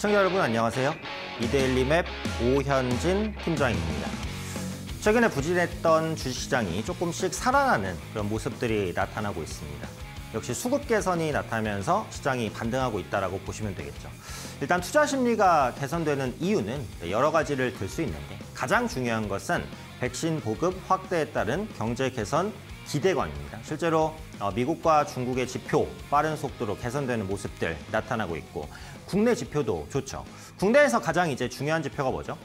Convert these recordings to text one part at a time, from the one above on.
시청자 여러분 안녕하세요. 이데일리 맵 오현진 팀장입니다. 최근에 부진했던 주시장이 식 조금씩 살아나는 그런 모습들이 나타나고 있습니다. 역시 수급 개선이 나타나면서 시장이 반등하고 있다고 보시면 되겠죠. 일단 투자 심리가 개선되는 이유는 여러 가지를 들 수 있는데 가장 중요한 것은 백신 보급 확대에 따른 경제 개선 기대관입니다 실제로 어, 미국과 중국의 지표 빠른 속도로 개선되는 모습들 나타나고 있고 국내 지표도 좋죠. 국내에서 가장 이제 중요한 지표가 뭐죠?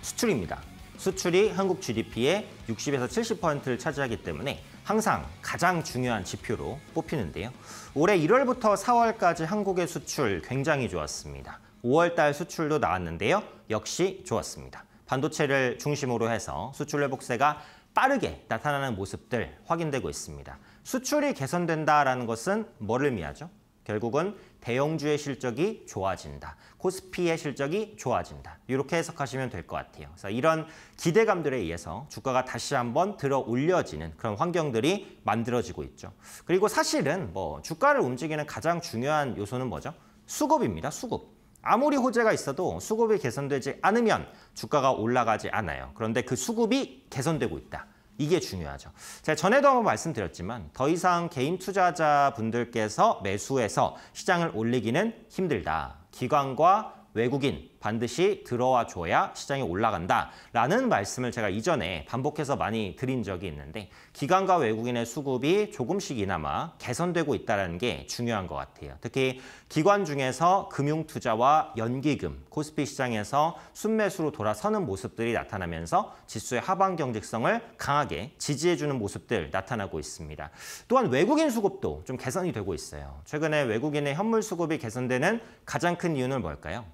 수출입니다. 수출이 한국 GDP의 60에서 70%를 차지하기 때문에 항상 가장 중요한 지표로 뽑히는데요. 올해 1월부터 4월까지 한국의 수출 굉장히 좋았습니다. 5월달 수출도 나왔는데요. 역시 좋았습니다. 반도체를 중심으로 해서 수출 회복세가 빠르게 나타나는 모습들 확인되고 있습니다. 수출이 개선된다라는 것은 뭐를 의미하죠? 결국은 대형주의 실적이 좋아진다. 코스피의 실적이 좋아진다. 이렇게 해석하시면 될 것 같아요. 그래서 이런 기대감들에 의해서 주가가 다시 한번 들어 올려지는 그런 환경들이 만들어지고 있죠. 그리고 사실은 뭐 주가를 움직이는 가장 중요한 요소는 뭐죠? 수급입니다. 수급. 아무리 호재가 있어도 수급이 개선되지 않으면 주가가 올라가지 않아요. 그런데 그 수급이 개선되고 있다. 이게 중요하죠. 제가 전에도 한번 말씀드렸지만 더 이상 개인 투자자분들께서 매수해서 시장을 올리기는 힘들다. 기관과 외국인 반드시 들어와 줘야 시장이 올라간다라는 말씀을 제가 이전에 반복해서 많이 드린 적이 있는데 기관과 외국인의 수급이 조금씩이나마 개선되고 있다는 게 중요한 것 같아요. 특히 기관 중에서 금융투자와 연기금, 코스피 시장에서 순매수로 돌아서는 모습들이 나타나면서 지수의 하반 경직성을 강하게 지지해주는 모습들 나타나고 있습니다. 또한 외국인 수급도 좀 개선이 되고 있어요. 최근에 외국인의 현물 수급이 개선되는 가장 큰 이유는 뭘까요?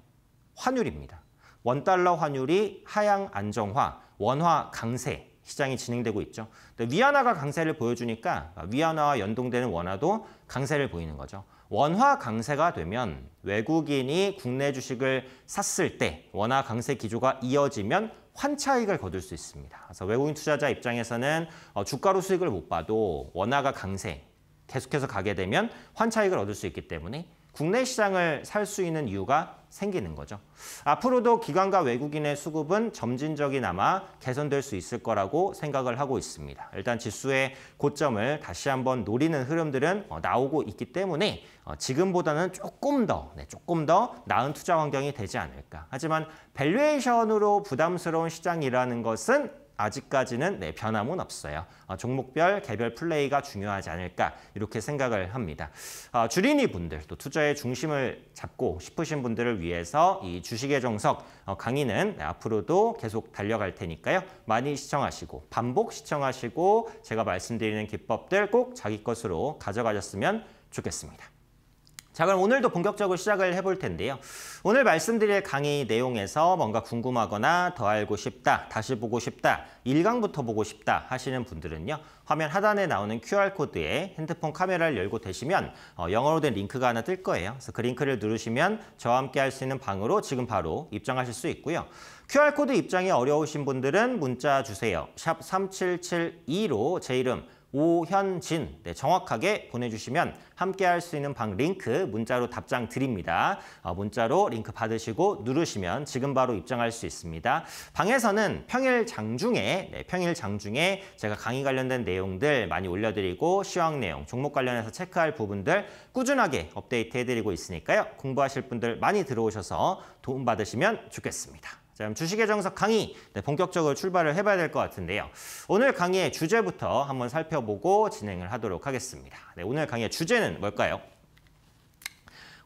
환율입니다. 원달러 환율이 하향 안정화, 원화 강세 시장이 진행되고 있죠. 위안화가 강세를 보여주니까 위안화와 연동되는 원화도 강세를 보이는 거죠. 원화 강세가 되면 외국인이 국내 주식을 샀을 때 원화 강세 기조가 이어지면 환차익을 거둘 수 있습니다. 그래서 외국인 투자자 입장에서는 어, 주가로 수익을 못 봐도 원화가 강세 계속해서 가게 되면 환차익을 얻을 수 있기 때문에 국내 시장을 살 수 있는 이유가 생기는 거죠. 앞으로도 기관과 외국인의 수급은 점진적이나마 개선될 수 있을 거라고 생각을 하고 있습니다. 일단 지수의 고점을 다시 한번 노리는 흐름들은 어, 나오고 있기 때문에 어, 지금보다는 조금 더, 네, 조금 더 나은 투자 환경이 되지 않을까. 하지만 밸류에이션으로 부담스러운 시장이라는 것은 아직까지는 네, 변함은 없어요. 어, 종목별 개별 플레이가 중요하지 않을까 이렇게 생각을 합니다. 어, 주린이 분들 또 투자의 중심을 잡고 싶으신 분들을 위해서 이 주식의 정석 어, 강의는 네, 앞으로도 계속 달려갈 테니까요. 많이 시청하시고 반복 시청하시고 제가 말씀드리는 기법들 꼭 자기 것으로 가져가셨으면 좋겠습니다. 자 그럼 오늘도 본격적으로 시작을 해볼 텐데요. 오늘 말씀드릴 강의 내용에서 뭔가 궁금하거나 더 알고 싶다, 다시 보고 싶다, 1강부터 보고 싶다 하시는 분들은요. 화면 하단에 나오는 QR코드에 핸드폰 카메라를 열고 되시면 어, 영어로 된 링크가 하나 뜰 거예요. 그래서 그 링크를 누르시면 저와 함께 할 수 있는 방으로 지금 바로 입장하실 수 있고요. QR코드 입장이 어려우신 분들은 문자 주세요. 샵 3772로 제 이름 오현진 네, 정확하게 보내주시면 함께 할 수 있는 방 링크 문자로 답장 드립니다. 어, 문자로 링크 받으시고 누르시면 지금 바로 입장할 수 있습니다. 방에서는 평일 장중에 네, 평일 장중에 제가 강의 관련된 내용들 많이 올려드리고 시황 내용, 종목 관련해서 체크할 부분들 꾸준하게 업데이트해드리고 있으니까요. 공부하실 분들 많이 들어오셔서 도움 받으시면 좋겠습니다. 자, 그럼 주식의 정석 강의 네, 본격적으로 출발을 해봐야 될 것 같은데요. 오늘 강의의 주제부터 한번 살펴보고 진행을 하도록 하겠습니다. 네, 오늘 강의의 주제는 뭘까요?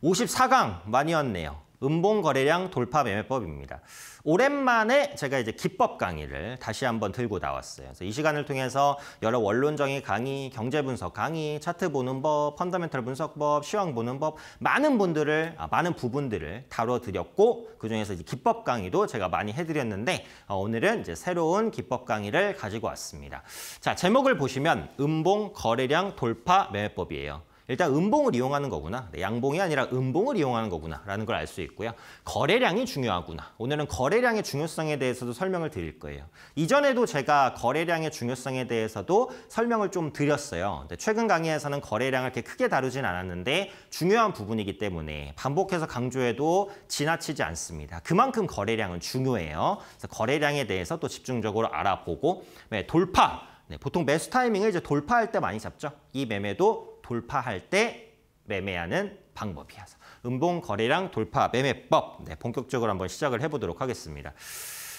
54강 많이 왔네요. 음봉 거래량 돌파 매매법입니다. 오랜만에 제가 이제 기법 강의를 다시 한번 들고 나왔어요. 그래서 이 시간을 통해서 여러 원론 적인 강의, 경제 분석 강의, 차트 보는 법, 펀더멘털 분석법, 시황 보는 법 많은 분들을 아, 많은 부분들을 다뤄 드렸고 그 중에서 이제 기법 강의도 제가 많이 해드렸는데 어, 오늘은 이제 새로운 기법 강의를 가지고 왔습니다. 자 제목을 보시면 음봉 거래량 돌파 매매법이에요. 일단 음봉을 이용하는 거구나. 네, 양봉이 아니라 음봉을 이용하는 거구나. 라는 걸 알 수 있고요. 거래량이 중요하구나. 오늘은 거래량의 중요성에 대해서도 설명을 드릴 거예요. 이전에도 제가 거래량의 중요성에 대해서도 설명을 좀 드렸어요. 최근 강의에서는 거래량을 이렇게 크게 다루진 않았는데 중요한 부분이기 때문에 반복해서 강조해도 지나치지 않습니다. 그만큼 거래량은 중요해요. 그래서 거래량에 대해서 또 집중적으로 알아보고 네, 돌파. 네, 보통 매수 타이밍을 이제 돌파할 때 많이 잡죠. 이 매매도 돌파할 때 매매하는 방법이어서 음봉 거래량 돌파 매매법 네, 본격적으로 한번 시작을 해보도록 하겠습니다.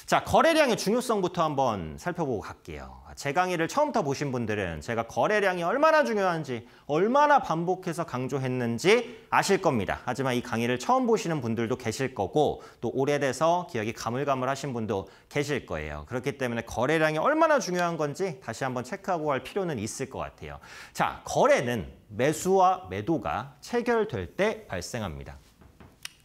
자, 거래량의 중요성부터 한번 살펴보고 갈게요. 제 강의를 처음부터 보신 분들은 제가 거래량이 얼마나 중요한지, 얼마나 반복해서 강조했는지 아실 겁니다. 하지만 이 강의를 처음 보시는 분들도 계실 거고 또 오래돼서 기억이 가물가물하신 분도 계실 거예요. 그렇기 때문에 거래량이 얼마나 중요한 건지 다시 한번 체크하고 갈 필요는 있을 것 같아요. 자, 거래는 매수와 매도가 체결될 때 발생합니다.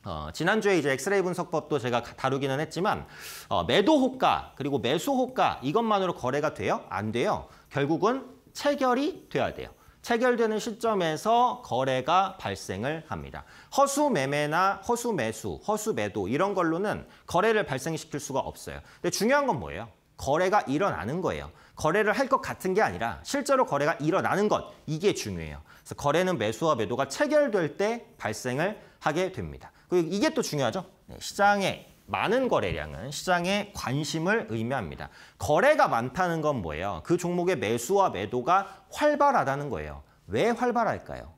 어, 지난주에 이제 엑스레이 분석법도 제가 다루기는 했지만 어, 매도 호가 그리고 매수 호가 이것만으로 거래가 돼요? 안 돼요. 결국은 체결이 돼야 돼요. 체결되는 시점에서 거래가 발생을 합니다. 허수 매매나 허수 매수, 허수 매도 이런 걸로는 거래를 발생시킬 수가 없어요. 근데 중요한 건 뭐예요? 거래가 일어나는 거예요. 거래를 할 것 같은 게 아니라 실제로 거래가 일어나는 것 이게 중요해요. 그래서 거래는 매수와 매도가 체결될 때 발생을 하게 됩니다. 그리고 이게 또 중요하죠. 네, 시장의 많은 거래량은 시장의 관심을 의미합니다. 거래가 많다는 건 뭐예요? 그 종목의 매수와 매도가 활발하다는 거예요. 왜 활발할까요?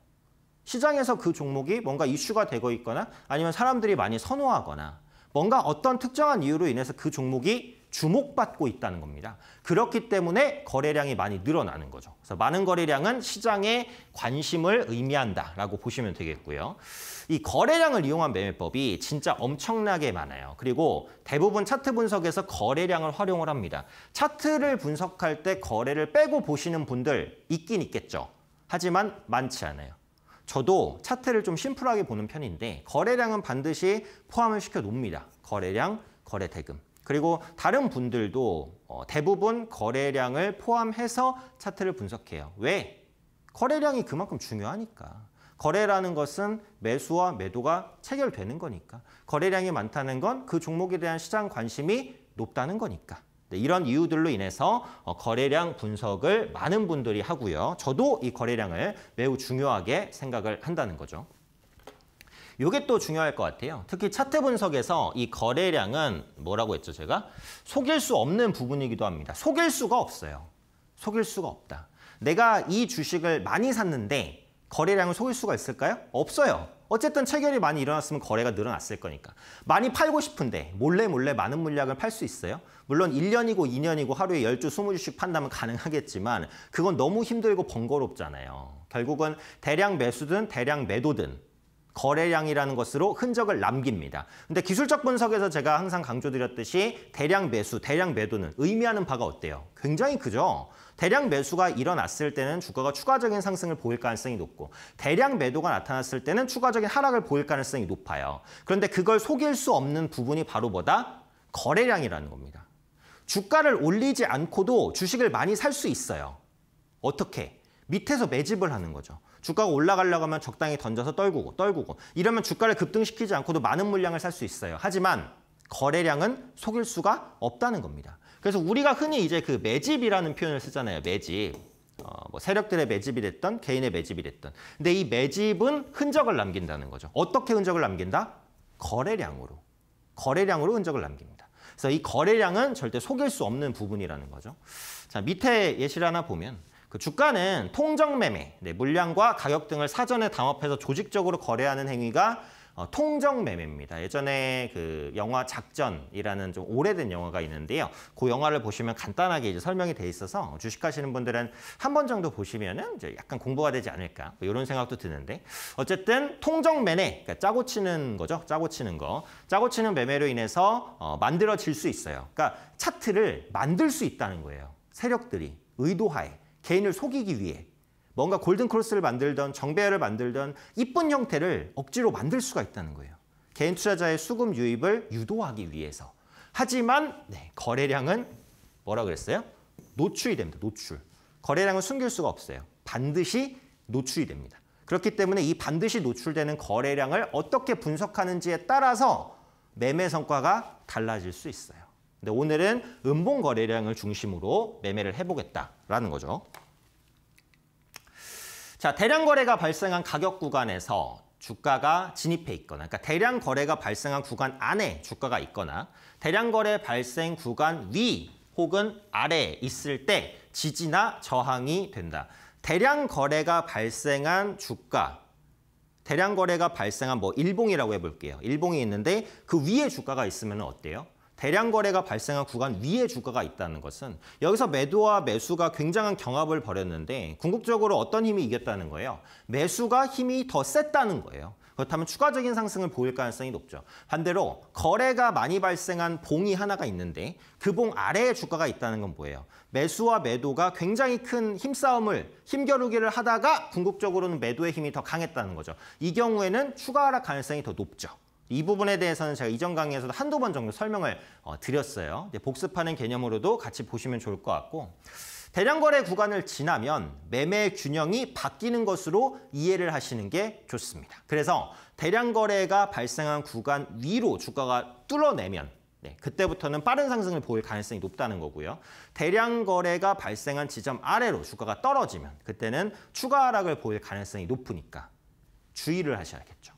시장에서 그 종목이 뭔가 이슈가 되고 있거나 아니면 사람들이 많이 선호하거나 뭔가 어떤 특정한 이유로 인해서 그 종목이 주목받고 있다는 겁니다. 그렇기 때문에 거래량이 많이 늘어나는 거죠. 그래서 많은 거래량은 시장의 관심을 의미한다라고 보시면 되겠고요. 이 거래량을 이용한 매매법이 진짜 엄청나게 많아요. 그리고 대부분 차트 분석에서 거래량을 활용을 합니다. 차트를 분석할 때 거래를 빼고 보시는 분들 있긴 있겠죠. 하지만 많지 않아요. 저도 차트를 좀 심플하게 보는 편인데 거래량은 반드시 포함을 시켜 놓습니다. 거래량, 거래 대금. 그리고 다른 분들도 어, 대부분 거래량을 포함해서 차트를 분석해요. 왜? 거래량이 그만큼 중요하니까. 거래라는 것은 매수와 매도가 체결되는 거니까. 거래량이 많다는 건 그 종목에 대한 시장 관심이 높다는 거니까. 네, 이런 이유들로 인해서 어, 거래량 분석을 많은 분들이 하고요. 저도 이 거래량을 매우 중요하게 생각을 한다는 거죠. 이게 또 중요할 것 같아요. 특히 차트 분석에서 이 거래량은 뭐라고 했죠 제가? 속일 수 없는 부분이기도 합니다. 속일 수가 없어요. 속일 수가 없다. 내가 이 주식을 많이 샀는데 거래량을 속일 수가 있을까요? 없어요. 어쨌든 체결이 많이 일어났으면 거래가 늘어났을 거니까. 많이 팔고 싶은데 몰래 몰래 많은 물량을 팔 수 있어요? 물론 1년이고 2년이고 하루에 10주, 20주씩 판다면 가능하겠지만 그건 너무 힘들고 번거롭잖아요. 결국은 대량 매수든 대량 매도든 거래량이라는 것으로 흔적을 남깁니다. 근데 기술적 분석에서 제가 항상 강조드렸듯이 대량 매수, 대량 매도는 의미하는 바가 어때요? 굉장히 크죠? 대량 매수가 일어났을 때는 주가가 추가적인 상승을 보일 가능성이 높고 대량 매도가 나타났을 때는 추가적인 하락을 보일 가능성이 높아요. 그런데 그걸 속일 수 없는 부분이 바로 뭐다? 거래량이라는 겁니다. 주가를 올리지 않고도 주식을 많이 살 수 있어요. 어떻게? 밑에서 매집을 하는 거죠. 주가가 올라가려고 하면 적당히 던져서 떨구고 떨구고 이러면 주가를 급등시키지 않고도 많은 물량을 살 수 있어요. 하지만 거래량은 속일 수가 없다는 겁니다. 그래서 우리가 흔히 이제 그 매집이라는 표현을 쓰잖아요. 매집. 어, 뭐 세력들의 매집이 됐던 개인의 매집이 됐던 근데 이 매집은 흔적을 남긴다는 거죠. 어떻게 흔적을 남긴다? 거래량으로. 거래량으로 흔적을 남깁니다. 그래서 이 거래량은 절대 속일 수 없는 부분이라는 거죠. 자, 밑에 예시를 하나 보면 그 주가는 통정매매, 네, 물량과 가격 등을 사전에 담합해서 조직적으로 거래하는 행위가 어, 통정매매입니다. 예전에 그 영화 작전이라는 좀 오래된 영화가 있는데요. 그 영화를 보시면 간단하게 이제 설명이 돼 있어서 주식하시는 분들은 한 번 정도 보시면은 이제 약간 공부가 되지 않을까 뭐 이런 생각도 드는데 어쨌든 통정매매, 그러니까 짜고 치는 거죠. 짜고 치는 거, 짜고 치는 매매로 인해서 어, 만들어질 수 있어요. 그러니까 차트를 만들 수 있다는 거예요. 세력들이 의도하에. 개인을 속이기 위해 뭔가 골든크로스를 만들던 정배열을 만들던 이쁜 형태를 억지로 만들 수가 있다는 거예요. 개인 투자자의 수급 유입을 유도하기 위해서. 하지만 네, 거래량은 뭐라 그랬어요? 노출이 됩니다. 노출. 거래량은 숨길 수가 없어요. 반드시 노출이 됩니다. 그렇기 때문에 이 반드시 노출되는 거래량을 어떻게 분석하는지에 따라서 매매 성과가 달라질 수 있어요. 근데 오늘은 음봉 거래량을 중심으로 매매를 해보겠다라는 거죠. 자, 대량 거래가 발생한 가격 구간에서 주가가 진입해 있거나 그러니까 대량 거래가 발생한 구간 안에 주가가 있거나 대량 거래 발생 구간 위 혹은 아래에 있을 때 지지나 저항이 된다. 대량 거래가 발생한 주가 대량 거래가 발생한 뭐 일봉이라고 해볼게요. 일봉이 있는데 그 위에 주가가 있으면 어때요? 대량 거래가 발생한 구간 위에 주가가 있다는 것은 여기서 매도와 매수가 굉장한 경합을 벌였는데 궁극적으로 어떤 힘이 이겼다는 거예요? 매수가 힘이 더 셌다는 거예요. 그렇다면 추가적인 상승을 보일 가능성이 높죠. 반대로 거래가 많이 발생한 봉이 하나가 있는데 그 봉 아래에 주가가 있다는 건 뭐예요? 매수와 매도가 굉장히 큰 힘싸움을 힘겨루기를 하다가 궁극적으로는 매도의 힘이 더 강했다는 거죠. 이 경우에는 추가 하락 가능성이 더 높죠. 이 부분에 대해서는 제가 이전 강의에서도 한두 번 정도 설명을 어, 드렸어요. 복습하는 개념으로도 같이 보시면 좋을 것 같고 대량 거래 구간을 지나면 매매 균형이 바뀌는 것으로 이해를 하시는 게 좋습니다. 그래서 대량 거래가 발생한 구간 위로 주가가 뚫어내면 네, 그때부터는 빠른 상승을 보일 가능성이 높다는 거고요. 대량 거래가 발생한 지점 아래로 주가가 떨어지면 그때는 추가 하락을 보일 가능성이 높으니까 주의를 하셔야겠죠.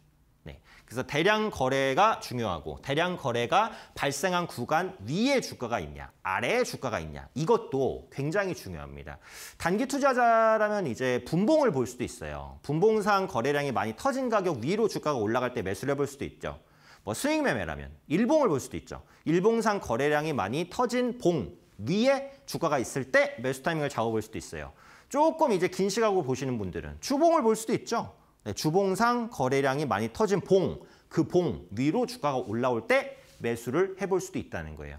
그래서 대량 거래가 중요하고 대량 거래가 발생한 구간 위에 주가가 있냐 아래에 주가가 있냐 이것도 굉장히 중요합니다. 단기 투자자라면 이제 분봉을 볼 수도 있어요. 분봉상 거래량이 많이 터진 가격 위로 주가가 올라갈 때 매수를 해볼 수도 있죠. 뭐 스윙 매매라면 일봉을 볼 수도 있죠. 일봉상 거래량이 많이 터진 봉 위에 주가가 있을 때 매수 타이밍을 잡아볼 수도 있어요. 조금 이제 긴 시각으로 보시는 분들은 주봉을 볼 수도 있죠. 네, 주봉상 거래량이 많이 터진 봉, 그 봉 위로 주가가 올라올 때 매수를 해볼 수도 있다는 거예요.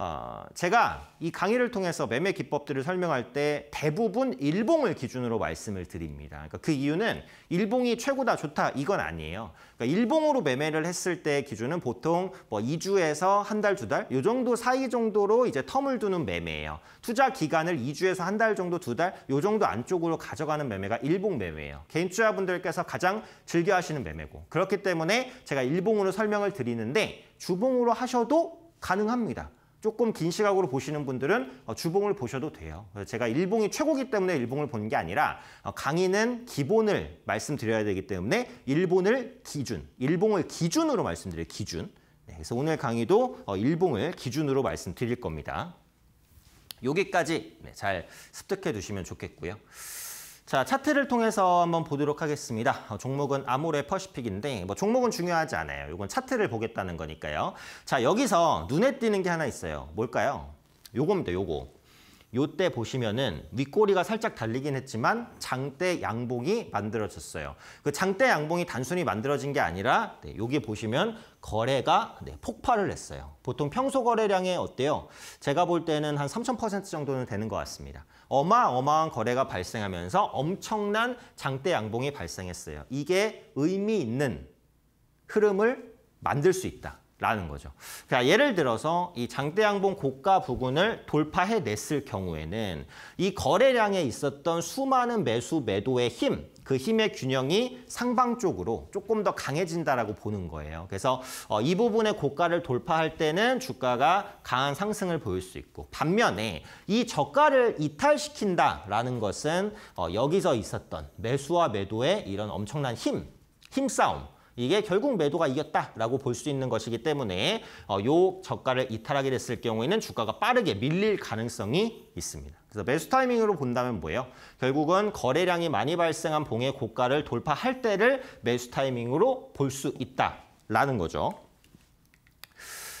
어, 제가 이 강의를 통해서 매매 기법들을 설명할 때 대부분 일봉을 기준으로 말씀을 드립니다. 그러니까 그 이유는 일봉이 최고다 좋다 이건 아니에요. 그러니까 일봉으로 매매를 했을 때 기준은 보통 뭐 2주에서 한 달, 두 달 이 정도 사이 정도로 이제 텀을 두는 매매예요. 투자 기간을 2주에서 한 달 정도, 두 달 이 정도 안쪽으로 가져가는 매매가 일봉 매매예요. 개인 투자분들께서 가장 즐겨 하시는 매매고 그렇기 때문에 제가 일봉으로 설명을 드리는데 주봉으로 하셔도 가능합니다. 조금 긴 시각으로 보시는 분들은 어, 주봉을 보셔도 돼요. 제가 일봉이 최고기 때문에 일봉을 보는 게 아니라 어, 강의는 기본을 말씀드려야 되기 때문에 일본을 기준, 일봉을 기준으로 말씀드려 기준. 네, 그래서 오늘 강의도 어, 일봉을 기준으로 말씀드릴 겁니다. 여기까지 네, 잘 습득해 두시면 좋겠고요. 자, 차트를 통해서 한번 보도록 하겠습니다. 어, 종목은 아모레 퍼시픽인데 뭐 종목은 중요하지 않아요. 이건 차트를 보겠다는 거니까요. 자, 여기서 눈에 띄는 게 하나 있어요. 뭘까요? 요겁니다. 요거. 요때 보시면은 윗꼬리가 살짝 달리긴 했지만 장대 양봉이 만들어졌어요. 그 장대 양봉이 단순히 만들어진 게 아니라 네, 여기 보시면 거래가 네, 폭발을 했어요. 보통 평소 거래량의 어때요? 제가 볼 때는 한 3,000% 정도는 되는 것 같습니다. 어마어마한 거래가 발생하면서 엄청난 장대 양봉이 발생했어요. 이게 의미 있는 흐름을 만들 수 있다라는 거죠. 그러니까 예를 들어서 이 장대 양봉 고가 부근을 돌파해냈을 경우에는 이 거래량에 있었던 수많은 매수 매도의 힘그 힘의 균형이 상방 쪽으로 조금 더 강해진다라고 보는 거예요. 그래서 어, 이 부분의 고가를 돌파할 때는 주가가 강한 상승을 보일 수 있고 반면에 이 저가를 이탈시킨다라는 것은 어, 여기서 있었던 매수와 매도의 이런 엄청난 힘, 힘싸움 이게 결국 매도가 이겼다라고 볼 수 있는 것이기 때문에 어, 요 저가를 이탈하게 됐을 경우에는 주가가 빠르게 밀릴 가능성이 있습니다. 그래서 매수 타이밍으로 본다면 뭐예요? 결국은 거래량이 많이 발생한 봉의 고가를 돌파할 때를 매수 타이밍으로 볼 수 있다라는 거죠.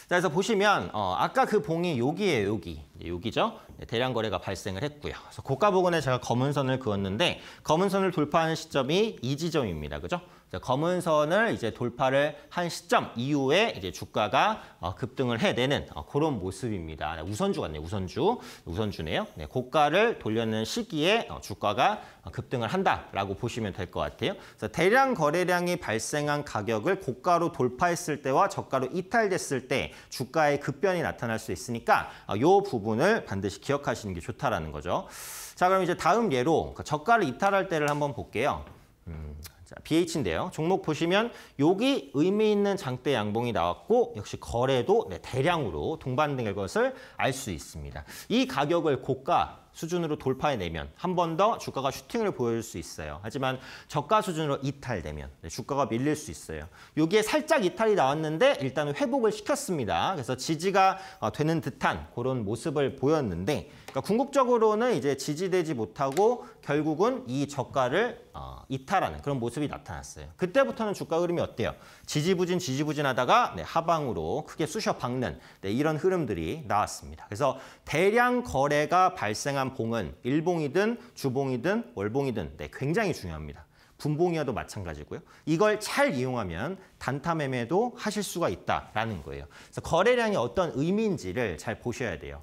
자, 그래서 보시면 어, 아까 그 봉이 여기에 여기 여기죠. 네, 대량 거래가 발생을 했고요. 그래서 고가 부근에 제가 검은 선을 그었는데 검은 선을 돌파하는 시점이 이 지점입니다. 그죠? 검은 선을 이제 돌파를 한 시점 이후에 이제 주가가 어, 급등을 해내는 어, 그런 모습입니다. 네, 우선주 같네요. 우선주. 우선주네요. 네, 고가를 돌려는 시기에 어, 주가가 급등을 한다라고 보시면 될 것 같아요. 그래서 대량 거래량이 발생한 가격을 고가로 돌파했을 때와 저가로 이탈됐을 때 주가의 급변이 나타날 수 있으니까 이 부분을 반드시 기억하시는 게 좋다라는 거죠. 자, 그럼 이제 다음 예로 그 저가를 이탈할 때를 한번 볼게요. 음. 자, BH인데요. 종목 보시면 여기 의미 있는 장대 양봉이 나왔고 역시 거래도 네, 대량으로 동반된 것을 알 수 있습니다. 이 가격을 고가 수준으로 돌파해내면 한 번 더 주가가 슈팅을 보여줄 수 있어요. 하지만 저가 수준으로 이탈되면 네, 주가가 밀릴 수 있어요. 여기에 살짝 이탈이 나왔는데 일단은 회복을 시켰습니다. 그래서 지지가 어, 되는 듯한 그런 모습을 보였는데 그러니까 궁극적으로는 이제 지지되지 못하고 결국은 이 저가를 어, 이탈하는 그런 모습이 나타났어요. 그때부터는 주가 흐름이 어때요? 지지부진 지지부진하다가 네, 하방으로 크게 쑤셔 박는 네, 이런 흐름들이 나왔습니다. 그래서 대량 거래가 발생한 봉은 일봉이든 주봉이든 월봉이든 네, 굉장히 중요합니다. 분봉이어도 마찬가지고요. 이걸 잘 이용하면 단타 매매도 하실 수가 있다라는 거예요. 그래서 거래량이 어떤 의미인지를 잘 보셔야 돼요.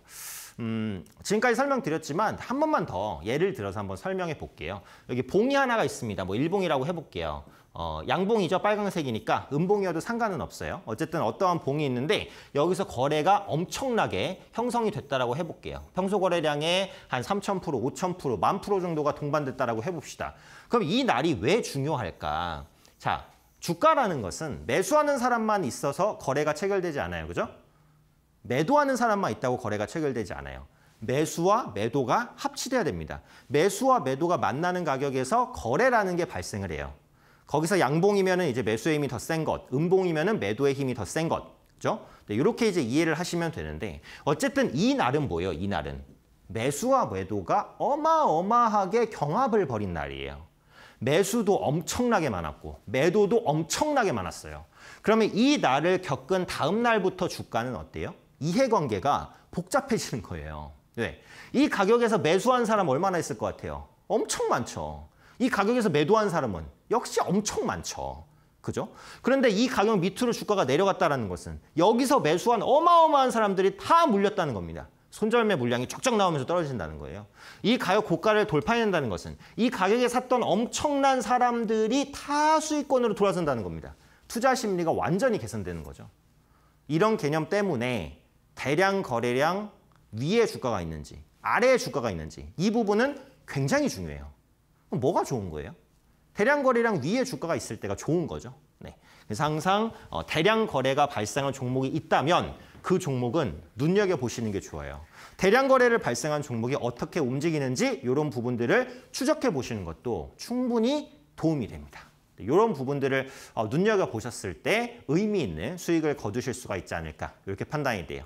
음, 지금까지 설명드렸지만 한 번만 더 예를 들어서 한번 설명해 볼게요. 여기 봉이 하나가 있습니다. 뭐 일봉이라고 해볼게요. 어, 양봉이죠. 빨간색이니까 음봉이어도 상관은 없어요. 어쨌든 어떠한 봉이 있는데 여기서 거래가 엄청나게 형성이 됐다라고 해볼게요. 평소 거래량의 한 3,000%, 5,000%, 만 프로 정도가 동반됐다라고 해봅시다. 그럼 이 날이 왜 중요할까? 자, 주가라는 것은 매수하는 사람만 있어서 거래가 체결되지 않아요. 그죠? 매도하는 사람만 있다고 거래가 체결되지 않아요. 매수와 매도가 합치돼야 됩니다. 매수와 매도가 만나는 가격에서 거래라는 게 발생을 해요. 거기서 양봉이면은 이제 매수의 힘이 더 센 것, 음봉이면은 매도의 힘이 더 센 것. 그죠? 네, 이렇게 이제 이해를 하시면 되는데 어쨌든 이 날은 뭐예요? 이 날은 매수와 매도가 어마어마하게 경합을 벌인 날이에요. 매수도 엄청나게 많았고 매도도 엄청나게 많았어요. 그러면 이 날을 겪은 다음 날부터 주가는 어때요? 이해관계가 복잡해지는 거예요. 네. 이 가격에서 매수한 사람 얼마나 있을 것 같아요? 엄청 많죠. 이 가격에서 매도한 사람은 역시 엄청 많죠. 그죠? 그런데 이 가격 밑으로 주가가 내려갔다는 것은 여기서 매수한 어마어마한 사람들이 다 물렸다는 겁니다. 손절매 물량이 쫙쫙 나오면서 떨어진다는 거예요. 이 가격 고가를 돌파해낸다는 것은 이 가격에 샀던 엄청난 사람들이 다 수익권으로 돌아선다는 겁니다. 투자 심리가 완전히 개선되는 거죠. 이런 개념 때문에 대량 거래량 위에 주가가 있는지 아래에 주가가 있는지 이 부분은 굉장히 중요해요. 뭐가 좋은 거예요? 대량 거래량 위에 주가가 있을 때가 좋은 거죠. 네. 그래서 항상 어, 대량 거래가 발생한 종목이 있다면 그 종목은 눈여겨보시는 게 좋아요. 대량 거래를 발생한 종목이 어떻게 움직이는지 이런 부분들을 추적해 보시는 것도 충분히 도움이 됩니다. 이런 네, 부분들을 어, 눈여겨보셨을 때 의미 있는 수익을 거두실 수가 있지 않을까 이렇게 판단이 돼요.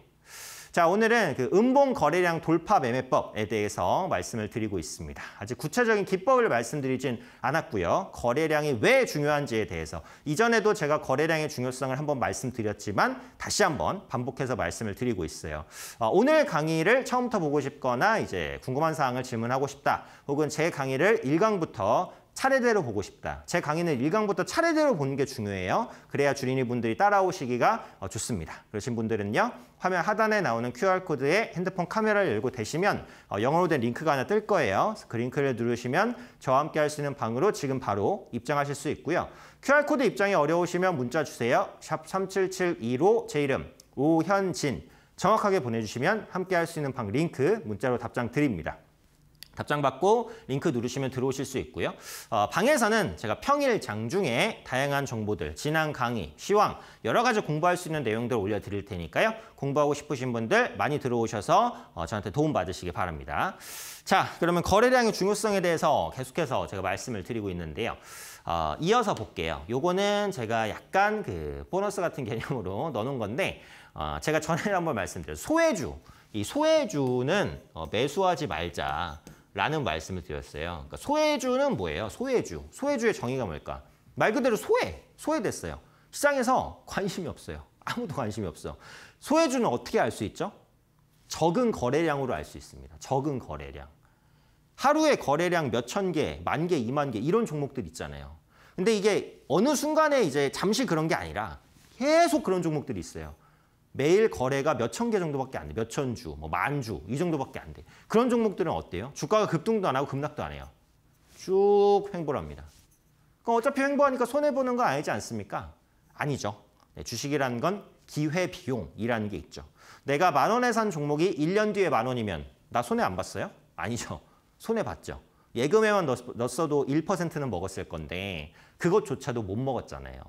자, 오늘은 그 음봉 거래량 돌파 매매법에 대해서 말씀을 드리고 있습니다. 아직 구체적인 기법을 말씀드리진 않았고요. 거래량이 왜 중요한지에 대해서 이전에도 제가 거래량의 중요성을 한번 말씀드렸지만 다시 한번 반복해서 말씀을 드리고 있어요. 어, 오늘 강의를 처음부터 보고 싶거나 이제 궁금한 사항을 질문하고 싶다. 혹은 제 강의를 1강부터 차례대로 보고 싶다. 제 강의는 일강부터 차례대로 보는 게 중요해요. 그래야 주린이분들이 따라오시기가 어, 좋습니다. 그러신 분들은요. 화면 하단에 나오는 QR코드에 핸드폰 카메라를 열고 대시면 어, 영어로 된 링크가 하나 뜰 거예요. 그 링크를 누르시면 저와 함께 할 수 있는 방으로 지금 바로 입장하실 수 있고요. QR코드 입장이 어려우시면 문자 주세요. 샵 3772로 제 이름 오현진 정확하게 보내주시면 함께 할 수 있는 방 링크 문자로 답장 드립니다. 답장 받고 링크 누르시면 들어오실 수 있고요. 어, 방에서는 제가 평일 장중에 다양한 정보들, 진학 강의, 시황 여러 가지 공부할 수 있는 내용들 을 올려드릴 테니까요. 공부하고 싶으신 분들 많이 들어오셔서 어, 저한테 도움 받으시기 바랍니다. 자, 그러면 거래량의 중요성에 대해서 계속해서 제가 말씀을 드리고 있는데요. 어, 이어서 볼게요. 요거는 제가 약간 그 보너스 같은 개념으로 넣어놓은 건데 어, 제가 전에 한번 말씀드렸어요. 소외주. 이 소외주는 어, 매수하지 말자. 라는 말씀을 드렸어요. 그러니까 소외주는 뭐예요? 소외주. 소외주의 정의가 뭘까? 말 그대로 소외. 소외됐어요. 시장에서 관심이 없어요. 아무도 관심이 없어. 소외주는 어떻게 알 수 있죠? 적은 거래량으로 알 수 있습니다. 적은 거래량. 하루에 거래량 몇천 개, 만 개, 이만 개 이런 종목들 있잖아요. 근데 이게 어느 순간에 이제 잠시 그런 게 아니라 계속 그런 종목들이 있어요. 매일 거래가 몇 천 개 정도밖에 안 돼. 몇 천 주, 뭐 만 주, 이 정도밖에 안 돼. 그런 종목들은 어때요? 주가가 급등도 안 하고 급락도 안 해요. 쭉 횡보를 합니다. 그럼 어차피 횡보하니까 손해보는 거 아니지 않습니까? 아니죠. 네, 주식이라는 건 기회비용이라는 게 있죠. 내가 만 원에 산 종목이 1년 뒤에 만 원이면 나 손해 안 봤어요? 아니죠. 손해 봤죠. 예금에만 넣었어도 1%는 먹었을 건데 그것조차도 못 먹었잖아요.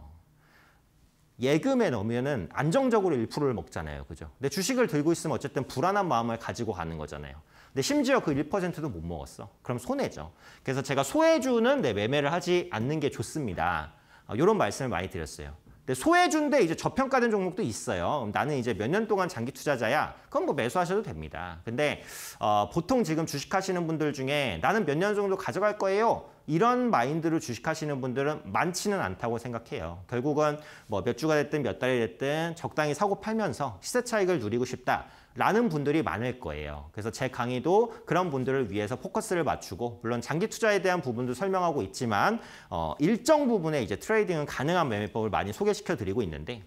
예금에 넣으면은 안정적으로 1%를 먹잖아요. 그죠? 근데 주식을 들고 있으면 어쨌든 불안한 마음을 가지고 가는 거잖아요. 근데 심지어 그 1%도 못 먹었어. 그럼 손해죠. 그래서 제가 소해주는 내 매매를 하지 않는 게 좋습니다. 이런 어, 말씀을 많이 드렸어요. 근데 소해준데 이제 저평가된 종목도 있어요. 나는 이제 몇 년 동안 장기 투자자야. 그럼 뭐 매수하셔도 됩니다. 근데 어, 보통 지금 주식하시는 분들 중에 나는 몇 년 정도 가져갈 거예요. 이런 마인드로 주식하시는 분들은 많지는 않다고 생각해요. 결국은 뭐 몇 주가 됐든 몇 달이 됐든 적당히 사고 팔면서 시세 차익을 누리고 싶다. 라는 분들이 많을 거예요. 그래서 제 강의도 그런 분들을 위해서 포커스를 맞추고 물론 장기 투자에 대한 부분도 설명하고 있지만 어, 일정 부분에 이제 트레이딩은 가능한 매매법을 많이 소개시켜 드리고 있는데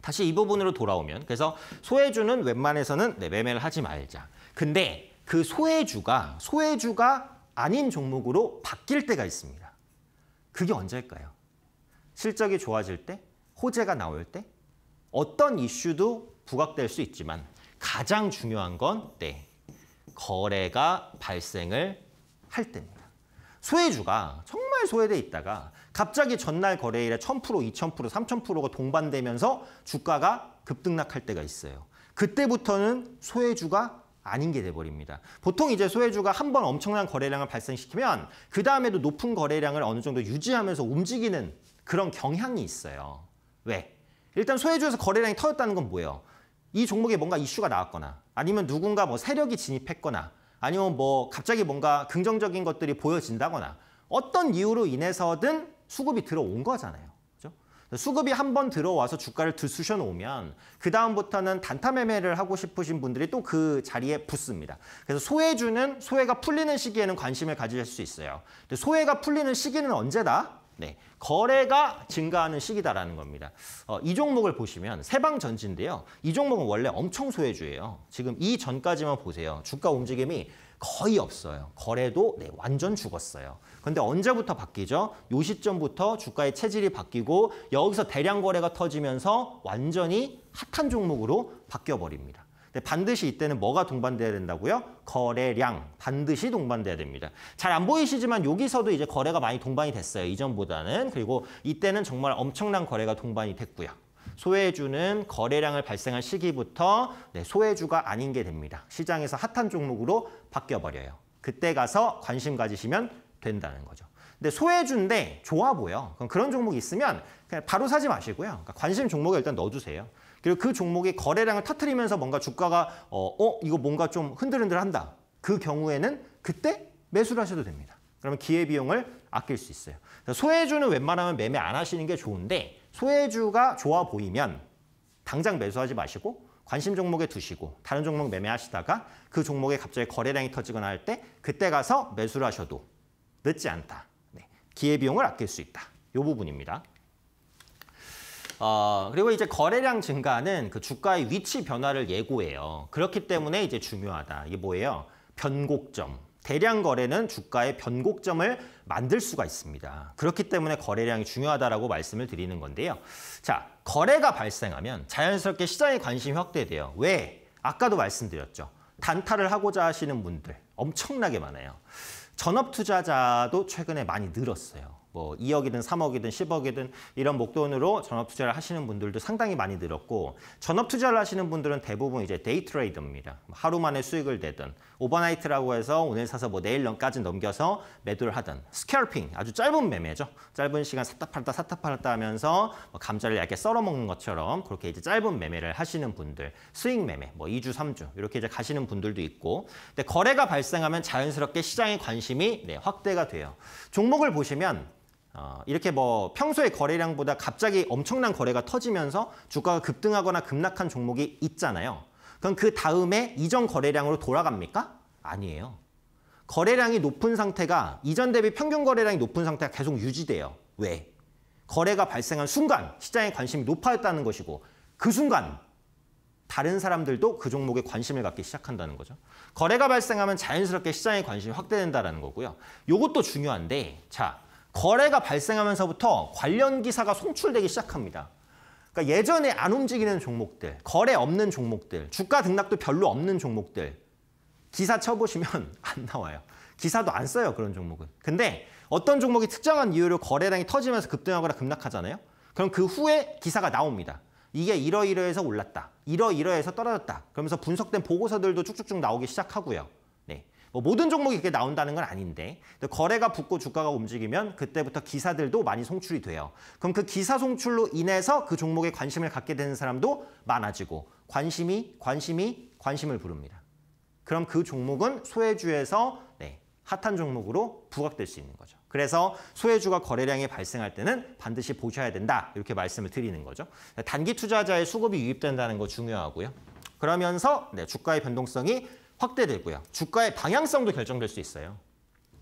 다시 이 부분으로 돌아오면 그래서 소외주는 웬만해서는 네, 매매를 하지 말자. 근데 그 소외주가 소외주가 아닌 종목으로 바뀔 때가 있습니다. 그게 언제일까요? 실적이 좋아질 때, 호재가 나올 때, 어떤 이슈도 부각될 수 있지만 가장 중요한 건 때, 네, 거래가 발생을 할 때입니다. 소외주가 정말 소외돼 있다가 갑자기 전날 거래일에 1000%, 2000%, 3000%가 동반되면서 주가가 급등락할 때가 있어요. 그때부터는 소외주가 아닌 게 돼버립니다. 보통 이제 소외주가 한 번 엄청난 거래량을 발생시키면 그 다음에도 높은 거래량을 어느 정도 유지하면서 움직이는 그런 경향이 있어요. 왜? 일단 소외주에서 거래량이 터졌다는 건 뭐예요? 이 종목에 뭔가 이슈가 나왔거나 아니면 누군가 뭐 세력이 진입했거나 아니면 뭐 갑자기 뭔가 긍정적인 것들이 보여진다거나 어떤 이유로 인해서든 수급이 들어온 거잖아요. 수급이 한 번 들어와서 주가를 들쑤셔 놓으면 그 다음부터는 단타 매매를 하고 싶으신 분들이 또 그 자리에 붙습니다. 그래서 소외주는 소외가 풀리는 시기에는 관심을 가지실 수 있어요. 소외가 풀리는 시기는 언제다? 네, 거래가 증가하는 시기다라는 겁니다. 어, 이 종목을 보시면 세방전지인데요. 이 종목은 원래 엄청 소외주예요. 지금 이 전까지만 보세요. 주가 움직임이 거의 없어요. 거래도 네, 완전 죽었어요. 근데 언제부터 바뀌죠? 요 시점부터 주가의 체질이 바뀌고 여기서 대량 거래가 터지면서 완전히 핫한 종목으로 바뀌어버립니다. 근데 반드시 이때는 뭐가 동반돼야 된다고요? 거래량 반드시 동반돼야 됩니다. 잘 안 보이시지만 여기서도 이제 거래가 많이 동반이 됐어요. 이전보다는. 그리고 이때는 정말 엄청난 거래가 동반이 됐고요. 소외주는 거래량을 발생한 시기부터 네, 소외주가 아닌 게 됩니다. 시장에서 핫한 종목으로 바뀌어버려요. 그때 가서 관심 가지시면 된다는 거죠. 근데 소외주인데 좋아 보여. 그럼 그런 종목이 있으면 그냥 바로 사지 마시고요. 그러니까 관심 종목에 일단 넣어주세요. 그리고 그 종목의 거래량을 터트리면서 뭔가 주가가 어, 어 이거 뭔가 좀 흔들흔들한다. 그 경우에는 그때 매수를 하셔도 됩니다. 그러면 기회비용을 아낄 수 있어요. 소외주는 웬만하면 매매 안 하시는 게 좋은데 소외주가 좋아 보이면 당장 매수하지 마시고 관심 종목에 두시고 다른 종목 매매하시다가 그 종목에 갑자기 거래량이 터지거나 할 때 그때 가서 매수를 하셔도 늦지 않다. 네. 기회비용을 아낄 수 있다. 이 부분입니다. 어, 그리고 이제 거래량 증가는 그 주가의 위치 변화를 예고해요. 그렇기 때문에 이제 중요하다. 이게 뭐예요? 변곡점. 대량 거래는 주가의 변곡점을 만들 수가 있습니다. 그렇기 때문에 거래량이 중요하다라고 말씀을 드리는 건데요. 자, 거래가 발생하면 자연스럽게 시장의 관심이 확대돼요. 왜? 아까도 말씀드렸죠. 단타를 하고자 하시는 분들 엄청나게 많아요. 전업 투자자도 최근에 많이 늘었어요. 뭐 2억이든 3억이든 10억이든 이런 목돈으로 전업 투자를 하시는 분들도 상당히 많이 늘었고 전업 투자를 하시는 분들은 대부분 이제 데이 트레이더입니다. 뭐 하루 만에 수익을 내든 오버나이트라고 해서 오늘 사서 뭐 내일까지 넘겨서 매도를 하든 스캘핑 아주 짧은 매매죠. 짧은 시간 샀다 팔았다 샀다 팔았다 하면서 뭐 감자를 얇게 썰어 먹는 것처럼 그렇게 이제 짧은 매매를 하시는 분들 수익 매매 뭐 2주 3주 이렇게 이제 가시는 분들도 있고 근데 거래가 발생하면 자연스럽게 시장의 관심이 네, 확대가 돼요. 종목을 보시면 어, 이렇게 뭐 평소의 거래량보다 갑자기 엄청난 거래가 터지면서 주가가 급등하거나 급락한 종목이 있잖아요. 그럼 그 다음에 이전 거래량으로 돌아갑니까? 아니에요. 거래량이 높은 상태가 이전 대비 평균 거래량이 높은 상태가 계속 유지돼요. 왜? 거래가 발생한 순간 시장의 관심이 높아졌다는 것이고 그 순간 다른 사람들도 그 종목에 관심을 갖기 시작한다는 거죠. 거래가 발생하면 자연스럽게 시장의 관심이 확대된다는 거고요. 이것도 중요한데 자 거래가 발생하면서부터 관련 기사가 송출되기 시작합니다. 그러니까 예전에 안 움직이는 종목들, 거래 없는 종목들, 주가 등락도 별로 없는 종목들 기사 쳐보시면 안 나와요. 기사도 안 써요, 그런 종목은. 근데 어떤 종목이 특정한 이유로 거래량이 터지면서 급등하거나 급락하잖아요. 그럼 그 후에 기사가 나옵니다. 이게 이러이러해서 올랐다. 이러이러해서 떨어졌다. 그러면서 분석된 보고서들도 쭉쭉쭉 나오기 시작하고요. 뭐 모든 종목이 이렇게 나온다는 건 아닌데 거래가 붙고 주가가 움직이면 그때부터 기사들도 많이 송출이 돼요. 그럼 그 기사 송출로 인해서 그 종목에 관심을 갖게 되는 사람도 많아지고 관심이 관심이 관심을 부릅니다. 그럼 그 종목은 소외주에서 네, 핫한 종목으로 부각될 수 있는 거죠. 그래서 소외주가 거래량이 발생할 때는 반드시 보셔야 된다 이렇게 말씀을 드리는 거죠. 단기 투자자의 수급이 유입된다는 거 중요하고요. 그러면서 네, 주가의 변동성이 확대되고요. 주가의 방향성도 결정될 수 있어요.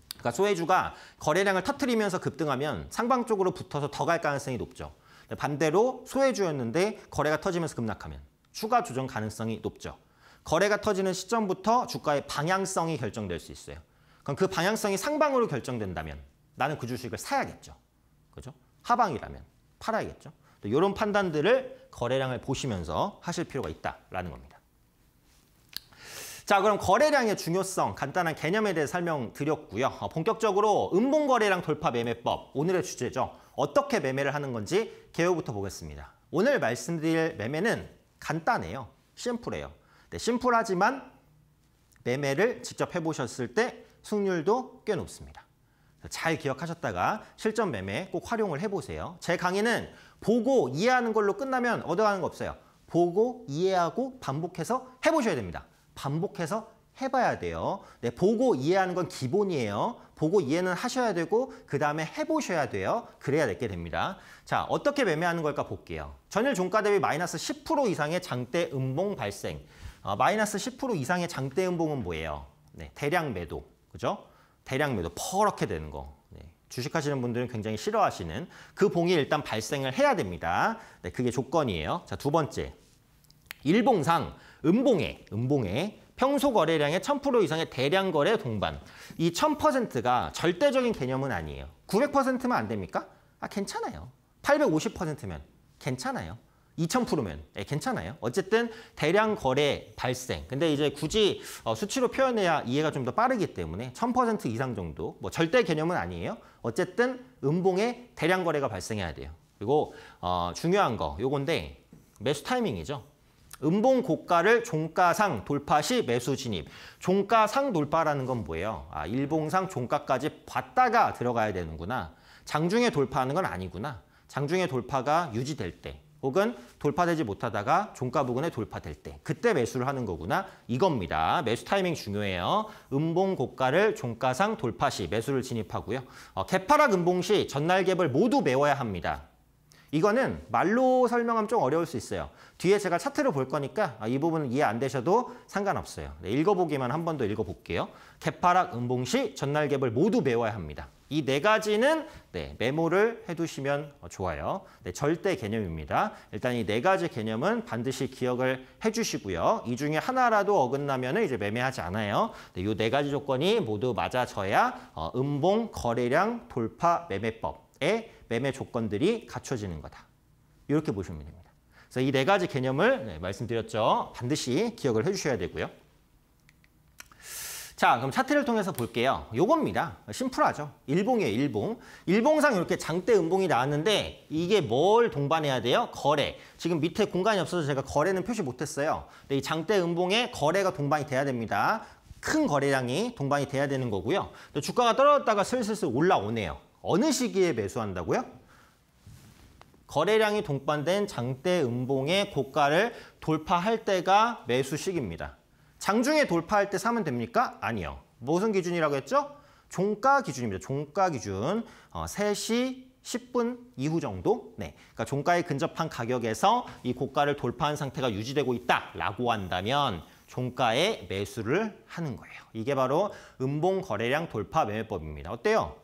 그러니까 소외주가 거래량을 터트리면서 급등하면 상방 쪽으로 붙어서 더 갈 가능성이 높죠. 반대로 소외주였는데 거래가 터지면서 급락하면 추가 조정 가능성이 높죠. 거래가 터지는 시점부터 주가의 방향성이 결정될 수 있어요. 그럼 그 방향성이 상방으로 결정된다면 나는 그 주식을 사야겠죠. 그죠? 하방이라면 팔아야겠죠. 이런 판단들을 거래량을 보시면서 하실 필요가 있다라는 겁니다. 자 그럼 거래량의 중요성 간단한 개념에 대해 설명드렸고요. 어, 본격적으로 음봉 거래량 돌파 매매법 오늘의 주제죠. 어떻게 매매를 하는 건지 개요부터 보겠습니다. 오늘 말씀드릴 매매는 간단해요. 심플해요. 네, 심플하지만 매매를 직접 해보셨을 때 승률도 꽤 높습니다. 잘 기억하셨다가 실전 매매 꼭 활용을 해보세요. 제 강의는 보고 이해하는 걸로 끝나면 얻어가는 거 없어요. 보고 이해하고 반복해서 해보셔야 됩니다. 반복해서 해봐야 돼요. 네, 보고 이해하는 건 기본이에요. 보고 이해는 하셔야 되고 그 다음에 해보셔야 돼요. 그래야 됐게 됩니다. 자, 어떻게 매매하는 걸까 볼게요. 전일 종가 대비 마이너스 10% 이상의 장대 음봉 발생. 어, 마이너스 10% 이상의 장대 음봉은 뭐예요? 네, 대량 매도. 그죠? 대량 매도. 퍼렇게 되는 거. 네, 주식하시는 분들은 굉장히 싫어하시는 그 봉이 일단 발생을 해야 됩니다. 네, 그게 조건이에요. 자, 두 번째. 일봉상 음봉에, 음봉에 평소 거래량의 1000% 이상의 대량 거래 동반. 이 1000%가 절대적인 개념은 아니에요. 900%면 안 됩니까? 아, 괜찮아요. 850%면 괜찮아요. 2000%면 네, 예, 괜찮아요. 어쨌든 대량 거래 발생. 근데 이제 굳이 어, 수치로 표현해야 이해가 좀 더 빠르기 때문에 1000% 이상 정도, 뭐 절대 개념은 아니에요. 어쨌든 음봉에 대량 거래가 발생해야 돼요. 그리고 어, 중요한 거, 요건데 매수 타이밍이죠. 음봉 고가를 종가상 돌파 시 매수 진입. 종가상 돌파라는 건 뭐예요? 아, 일봉상 종가까지 봤다가 들어가야 되는구나. 장중에 돌파하는 건 아니구나. 장중에 돌파가 유지될 때 혹은 돌파되지 못하다가 종가 부근에 돌파될 때 그때 매수를 하는 거구나 이겁니다. 매수 타이밍 중요해요. 음봉 고가를 종가상 돌파 시 매수를 진입하고요. 어, 개파락 음봉 시 전날 갭을 모두 메워야 합니다. 이거는 말로 설명하면 좀 어려울 수 있어요. 뒤에 제가 차트를 볼 거니까 아, 이부분 이해 안 되셔도 상관없어요. 네, 읽어보기만 한 번 더 읽어볼게요. 개파락, 음봉시, 전날 개불 모두 배워야 합니다. 이 네 가지는 네, 메모를 해두시면 좋아요. 네, 절대 개념입니다. 일단 이 네 가지 개념은 반드시 기억을 해주시고요. 이 중에 하나라도 어긋나면 이제 매매하지 않아요. 네, 이네 가지 조건이 모두 맞아져야 음봉, 어, 거래량, 돌파, 매매법에 매매 조건들이 갖춰지는 거다. 이렇게 보시면 됩니다. 그래서 이 네 가지 개념을 네, 말씀드렸죠. 반드시 기억을 해주셔야 되고요. 자, 그럼 차트를 통해서 볼게요. 요겁니다. 심플하죠. 일봉이에요, 일봉. 일봉상 이렇게 장대 음봉이 나왔는데 이게 뭘 동반해야 돼요? 거래. 지금 밑에 공간이 없어서 제가 거래는 표시 못했어요. 근데 이 장대 음봉에 거래가 동반이 돼야 됩니다. 큰 거래량이 동반이 돼야 되는 거고요. 또 주가가 떨어졌다가 슬슬슬 올라오네요. 어느 시기에 매수한다고요? 거래량이 동반된 장대 음봉의 고가를 돌파할 때가 매수 시기입니다. 장중에 돌파할 때 사면 됩니까? 아니요. 무슨 기준이라고 했죠? 종가 기준입니다. 종가 기준. 어, 3시 10분 이후 정도? 네. 그러니까 종가에 근접한 가격에서 이 고가를 돌파한 상태가 유지되고 있다라고 한다면 종가에 매수를 하는 거예요. 이게 바로 음봉 거래량 돌파 매매법입니다. 어때요?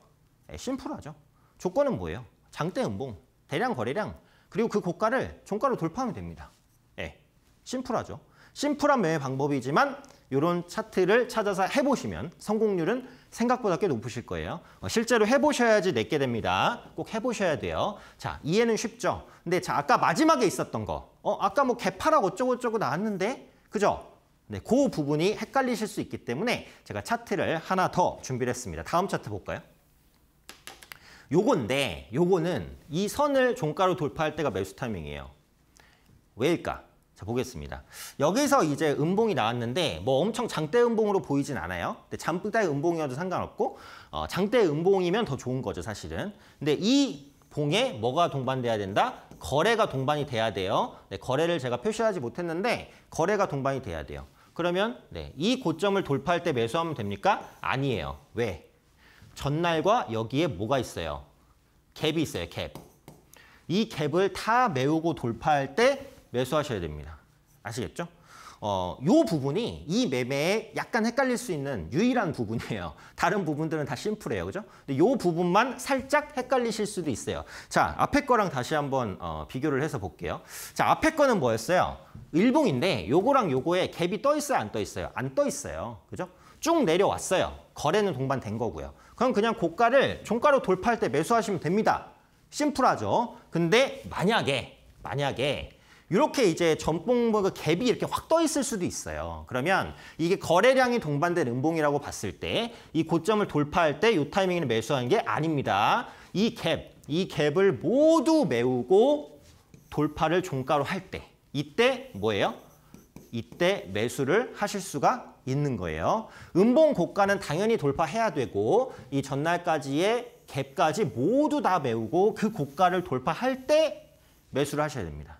예, 심플하죠. 조건은 뭐예요? 장대 음봉, 대량 거래량, 그리고 그 고가를 종가로 돌파하면 됩니다. 예, 심플하죠. 심플한 매매 방법이지만 이런 차트를 찾아서 해보시면 성공률은 생각보다 꽤 높으실 거예요. 어, 실제로 해보셔야지 내게 됩니다. 꼭 해보셔야 돼요. 자, 이해는 쉽죠? 근데 자, 아까 마지막에 있었던 거. 어, 아까 뭐 개파라고 어쩌고저쩌고 나왔는데? 그죠? 네, 그 부분이 헷갈리실 수 있기 때문에 제가 차트를 하나 더 준비를 했습니다. 다음 차트 볼까요? 요건데 요거는 이 선을 종가로 돌파할 때가 매수 타이밍이에요. 왜일까? 자 보겠습니다. 여기서 이제 음봉이 나왔는데 뭐 엄청 장대 음봉으로 보이진 않아요. 근데 잠대 음봉이어도 상관없고 어, 장대 음봉이면 더 좋은 거죠 사실은. 근데 이 봉에 뭐가 동반돼야 된다? 거래가 동반이 돼야 돼요. 네, 거래를 제가 표시하지 못했는데 거래가 동반이 돼야 돼요. 그러면 네, 이 고점을 돌파할 때 매수하면 됩니까? 아니에요. 왜? 전날과 여기에 뭐가 있어요? 갭이 있어요, 갭. 이 갭을 다 메우고 돌파할 때 매수하셔야 됩니다. 아시겠죠? 어, 요 부분이 이 매매에 약간 헷갈릴 수 있는 유일한 부분이에요. 다른 부분들은 다 심플해요. 그죠? 근데 요 부분만 살짝 헷갈리실 수도 있어요. 자, 앞에 거랑 다시 한번 어, 비교를 해서 볼게요. 자, 앞에 거는 뭐였어요? 일봉인데 요거랑 요거에 갭이 떠 있어요, 안 떠 있어요? 안 떠 있어요. 그죠? 쭉 내려왔어요. 거래는 동반된 거고요. 그럼 그냥 고가를 종가로 돌파할 때 매수하시면 됩니다. 심플하죠. 근데 만약에 만약에 이렇게 이제 전봉그 뭐 갭이 이렇게 확 떠 있을 수도 있어요. 그러면 이게 거래량이 동반된 음봉이라고 봤을 때 이 고점을 돌파할 때 이 타이밍에는 매수하는 게 아닙니다. 이 갭, 이 갭을 모두 메우고 돌파를 종가로 할 때 이때 뭐예요? 이때 매수를 하실 수가 있는 거예요. 음봉 고가는 당연히 돌파해야 되고 이 전날까지의 갭까지 모두 다 메우고 그 고가를 돌파할 때 매수를 하셔야 됩니다.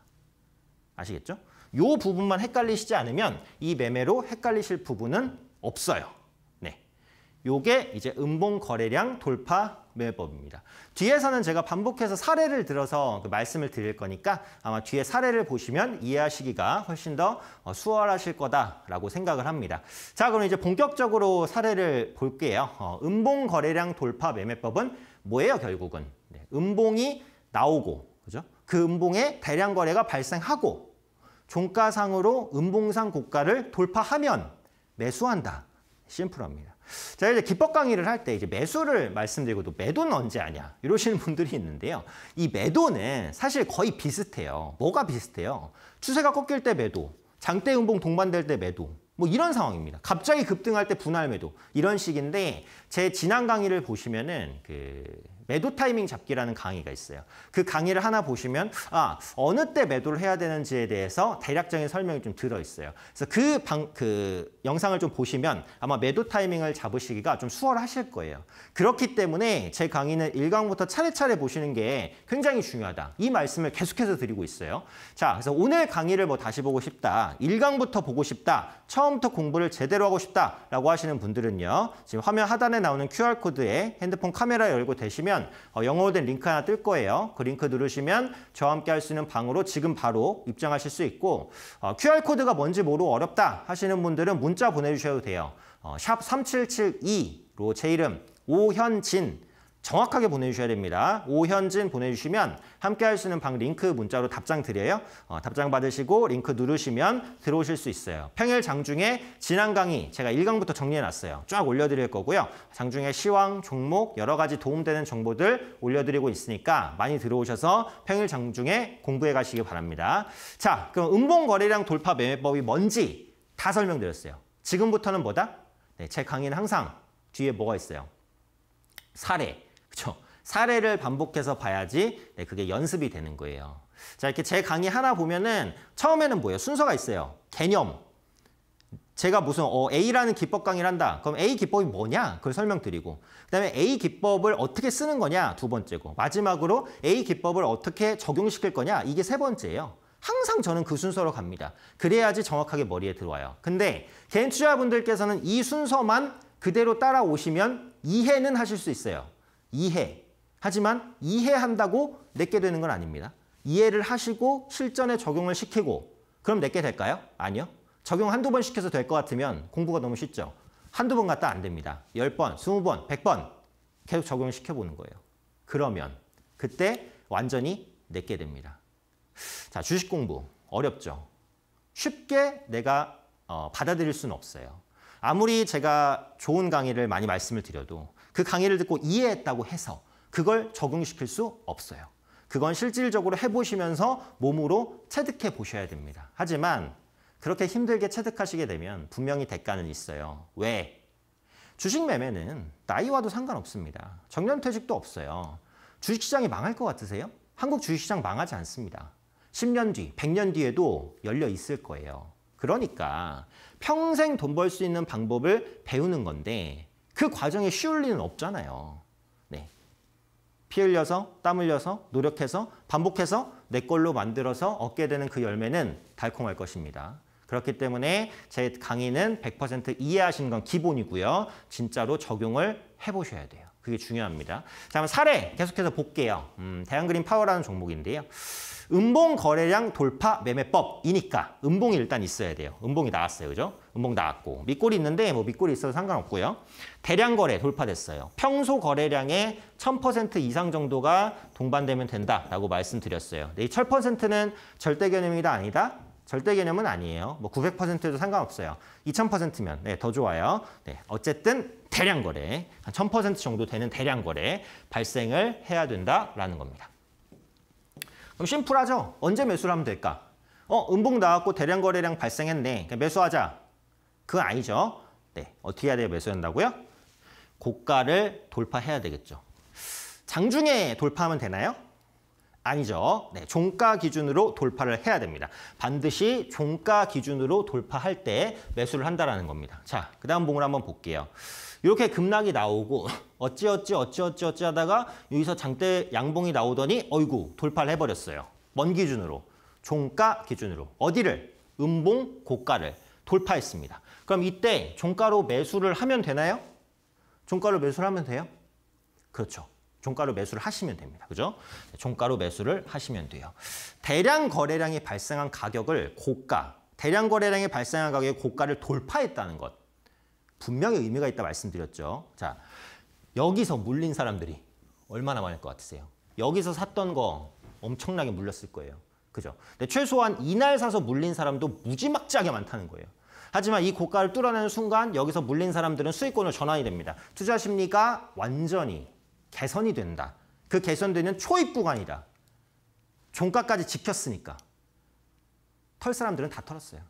아시겠죠? 요 부분만 헷갈리시지 않으면 이 매매로 헷갈리실 부분은 없어요. 네. 요게 이제 음봉 거래량 돌파 매법입니다. 매 뒤에서는 제가 반복해서 사례를 들어서 그 말씀을 드릴 거니까 아마 뒤에 사례를 보시면 이해하시기가 훨씬 더 어, 수월하실 거다라고 생각을 합니다. 자, 그럼 이제 본격적으로 사례를 볼게요. 어, 음봉 거래량 돌파 매매법은 뭐예요, 결국은? 네, 음봉이 나오고, 그죠? 그 음봉에 대량 거래가 발생하고 종가상으로 음봉상 고가를 돌파하면 매수한다. 심플합니다. 자 이제 기법 강의를 할 때 이제 매수를 말씀드리고 또 매도는 언제 아냐 이러시는 분들이 있는데요. 이 매도는 사실 거의 비슷해요. 뭐가 비슷해요? 추세가 꺾일 때 매도, 장대 음봉 동반될 때 매도, 뭐 이런 상황입니다. 갑자기 급등할 때 분할 매도 이런 식인데 제 지난 강의를 보시면은 그 매도 타이밍 잡기라는 강의가 있어요. 그 강의를 하나 보시면 아 어느 때 매도를 해야 되는지에 대해서 대략적인 설명이 좀 들어 있어요. 그래서 그 방그 영상을 좀 보시면 아마 매도 타이밍을 잡으시기가 좀 수월하실 거예요. 그렇기 때문에 제 강의는 1강부터 차례차례 보시는 게 굉장히 중요하다. 이 말씀을 계속해서 드리고 있어요. 자, 그래서 오늘 강의를 뭐 다시 보고 싶다. 1강부터 보고 싶다. 처음부터 공부를 제대로 하고 싶다라고 하시는 분들은요. 지금 화면 하단에 나오는 QR코드에 핸드폰 카메라 열고 대시면 보시면 어, 영어로 된 링크 하나 뜰 거예요. 그 링크 누르시면 저와 함께 할 수 있는 방으로 지금 바로 입장하실 수 있고 어, QR코드가 뭔지 모르고 어렵다 하시는 분들은 문자 보내주셔도 돼요. 어, 샵 3772로 제 이름 오현진 정확하게 보내주셔야 됩니다. 오현진 보내주시면 함께 할 수 있는 방 링크 문자로 답장 드려요. 어, 답장 받으시고 링크 누르시면 들어오실 수 있어요. 평일 장중에 지난 강의 제가 1강부터 정리해놨어요. 쫙 올려드릴 거고요. 장중에 시황, 종목 여러 가지 도움되는 정보들 올려드리고 있으니까 많이 들어오셔서 평일 장중에 공부해 가시기 바랍니다. 자, 그럼 음봉 거래량 돌파 매매법이 뭔지 다 설명드렸어요. 지금부터는 뭐다? 네, 제 강의는 항상 뒤에 뭐가 있어요? 사례, 그렇죠? 사례를 반복해서 봐야지 네, 그게 연습이 되는 거예요. 자 이렇게 제 강의 하나 보면은 처음에는 뭐예요? 순서가 있어요. 개념. 제가 무슨 어, A라는 기법 강의를 한다. 그럼 A 기법이 뭐냐? 그걸 설명드리고 그다음에 A 기법을 어떻게 쓰는 거냐? 두 번째고 마지막으로 A 기법을 어떻게 적용시킬 거냐? 이게 세 번째예요. 항상 저는 그 순서로 갑니다. 그래야지 정확하게 머리에 들어와요. 근데 개인 투자분들께서는 이 순서만 그대로 따라오시면 이해는 하실 수 있어요. 이해. 하지만 이해한다고 내게 되는 건 아닙니다. 이해를 하시고 실전에 적용을 시키고 그럼 내게 될까요? 아니요. 적용 한두 번 시켜서 될 것 같으면 공부가 너무 쉽죠. 한두 번 갔다 안 됩니다. 10번, 20번, 100번 계속 적용시켜보는 거예요. 그러면 그때 완전히 내게 됩니다. 자, 주식 공부 어렵죠. 쉽게 내가 어, 받아들일 수는 없어요. 아무리 제가 좋은 강의를 많이 말씀을 드려도 그 강의를 듣고 이해했다고 해서 그걸 적용시킬 수 없어요. 그건 실질적으로 해보시면서 몸으로 체득해 보셔야 됩니다. 하지만 그렇게 힘들게 체득하시게 되면 분명히 대가는 있어요. 왜? 주식 매매는 나이와도 상관없습니다. 정년퇴직도 없어요. 주식시장이 망할 것 같으세요? 한국 주식시장 망하지 않습니다. 10년 뒤, 100년 뒤에도 열려 있을 거예요. 그러니까 평생 돈 벌 수 있는 방법을 배우는 건데 그 과정이 쉬울 리는 없잖아요. 네. 피 흘려서 땀 흘려서 노력해서 반복해서 내 걸로 만들어서 얻게 되는 그 열매는 달콤할 것입니다. 그렇기 때문에 제 강의는 100% 이해하시는 건 기본이고요. 진짜로 적용을 해보셔야 돼요. 그게 중요합니다. 자, 그럼 사례 계속해서 볼게요. 음, 대한그린 파워라는 종목인데요. 음봉 거래량 돌파 매매법이니까 음봉이 일단 있어야 돼요. 음봉이 나왔어요. 그죠? 음봉 나왔고 밑골이 있는데 뭐 밑골이 있어도 상관없고요. 대량 거래 돌파됐어요. 평소 거래량의 1000% 이상 정도가 동반되면 된다라고 말씀드렸어요. 근데 이 1000%는 절대 개념이다 아니다? 절대 개념은 아니에요. 뭐 900%도 상관없어요. 2000%면 네, 더 좋아요. 네, 어쨌든 대량 거래, 한 1000% 정도 되는 대량 거래 발생을 해야 된다라는 겁니다. 그럼 심플하죠? 언제 매수를 하면 될까? 어, 음봉 나왔고 대량 거래량 발생했네. 그냥 매수하자. 그 아니죠. 네, 어떻게 해야 돼요? 매수한다고요? 고가를 돌파해야 되겠죠. 장중에 돌파하면 되나요? 아니죠. 네, 종가 기준으로 돌파를 해야 됩니다. 반드시 종가 기준으로 돌파할 때 매수를 한다라는 겁니다. 자, 그 다음 봉을 한번 볼게요. 이렇게 급락이 나오고 어찌어찌 어찌어찌 어찌 하다가 여기서 장대 양봉이 나오더니 어이구 돌파를 해버렸어요. 먼 기준으로 종가 기준으로 어디를 음봉 고가를 돌파했습니다. 그럼 이때 종가로 매수를 하면 되나요? 종가로 매수를 하면 돼요? 그렇죠. 종가로 매수를 하시면 됩니다. 그죠? 종가로 매수를 하시면 돼요. 대량 거래량이 발생한 가격을 고가, 대량 거래량이 발생한 가격의 고가를 돌파했다는 것. 분명히 의미가 있다 말씀드렸죠. 자, 여기서 물린 사람들이 얼마나 많을 것 같으세요? 여기서 샀던 거 엄청나게 물렸을 거예요. 그죠? 근데 최소한 이날 사서 물린 사람도 무지막지하게 많다는 거예요. 하지만 이 고가를 뚫어내는 순간 여기서 물린 사람들은 수익권으로 전환이 됩니다. 투자 심리가 완전히 개선이 된다. 그 개선되는 초입 구간이다. 종가까지 지켰으니까. 털 사람들은 다 털었어요.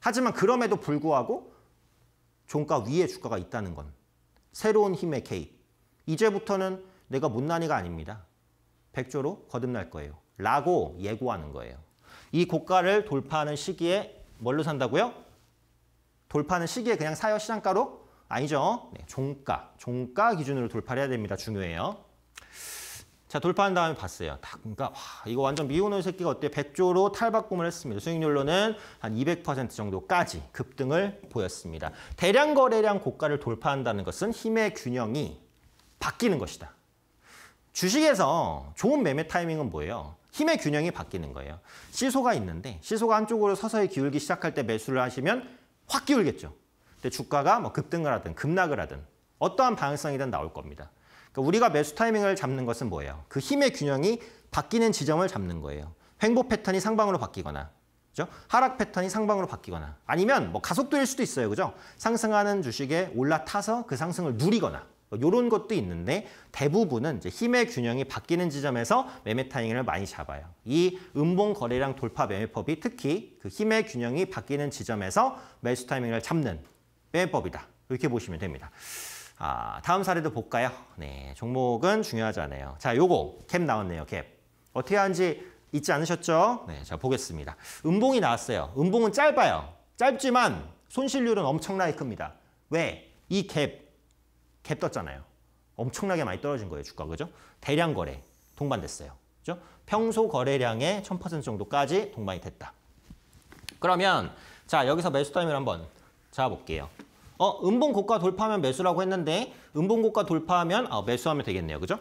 하지만 그럼에도 불구하고 종가 위에 주가가 있다는 건 새로운 힘의 개입, 이제부터는 내가 못난이가 아닙니다. 백조로 거듭날 거예요. 라고 예고하는 거예요. 이 고가를 돌파하는 시기에 뭘로 산다고요? 돌파하는 시기에 그냥 사요 시장가로? 아니죠. 네, 종가, 종가 기준으로 돌파를 해야 됩니다. 중요해요. 자, 돌파한 다음에 봤어요. 다, 그러니까 와, 이거 완전 미혼의 새끼가 어때요? 100조로 탈바꿈을 했습니다. 수익률로는 한 200% 정도까지 급등을 보였습니다. 대량 거래량 고가를 돌파한다는 것은 힘의 균형이 바뀌는 것이다. 주식에서 좋은 매매 타이밍은 뭐예요? 힘의 균형이 바뀌는 거예요. 시소가 있는데 시소가 한쪽으로 서서히 기울기 시작할 때 매수를 하시면 확 기울겠죠. 근데 주가가 뭐 급등을 하든 급락을 하든 어떠한 방향성이든 나올 겁니다. 그러니까 우리가 매수 타이밍을 잡는 것은 뭐예요? 그 힘의 균형이 바뀌는 지점을 잡는 거예요. 횡보 패턴이 상방으로 바뀌거나 그죠? 하락 패턴이 상방으로 바뀌거나 아니면 뭐 가속도일 수도 있어요. 그죠? 상승하는 주식에 올라타서 그 상승을 누리거나 이런 뭐 것도 있는데 대부분은 이제 힘의 균형이 바뀌는 지점에서 매매 타이밍을 많이 잡아요. 이 음봉 거래량 돌파 매매법이 특히 그 힘의 균형이 바뀌는 지점에서 매수 타이밍을 잡는 매매법이다. 이렇게 보시면 됩니다. 아, 다음 사례도 볼까요? 네, 종목은 중요하지 않아요. 자, 요거 캡 나왔네요, 캡. 어떻게 하는지 잊지 않으셨죠? 네, 자, 보겠습니다. 음봉이 나왔어요. 음봉은 짧아요. 짧지만 손실률은 엄청나게 큽니다. 왜? 이 캡, 개 떴잖아요. 엄청나게 많이 떨어진 거예요, 주가. 그죠? 대량 거래 동반됐어요. 그죠? 평소 거래량의 1000% 정도까지 동반이 됐다. 그러면 자, 여기서 매수 타임을 한번 잡아볼게요. 어, 음봉 고가 돌파하면 매수라고 했는데 음봉 고가 돌파하면 어, 매수하면 되겠네요. 그죠?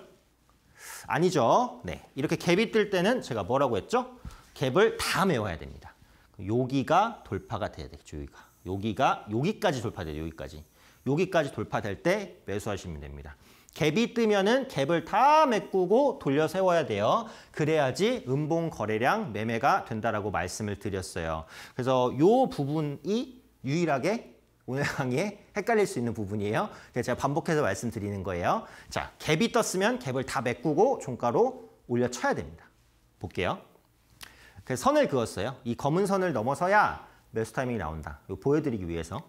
아니죠. 네. 이렇게 갭이 뜰 때는 제가 뭐라고 했죠? 갭을 다 메워야 됩니다. 그 여기가 돌파가 돼야 되겠죠. 여기가. 여기가 여기까지 돌파돼요. 여기까지. 여기까지 돌파될 때 매수하시면 됩니다. 갭이 뜨면은 갭을 다 메꾸고 돌려 세워야 돼요. 그래야지 음봉 거래량 매매가 된다라고 말씀을 드렸어요. 그래서 이 부분이 유일하게 오늘 강의에 헷갈릴 수 있는 부분이에요. 제가 반복해서 말씀드리는 거예요. 자, 갭이 떴으면 갭을 다 메꾸고 종가로 올려쳐야 됩니다. 볼게요. 그래서 선을 그었어요. 이 검은 선을 넘어서야 매수 타이밍이 나온다. 이거 보여드리기 위해서.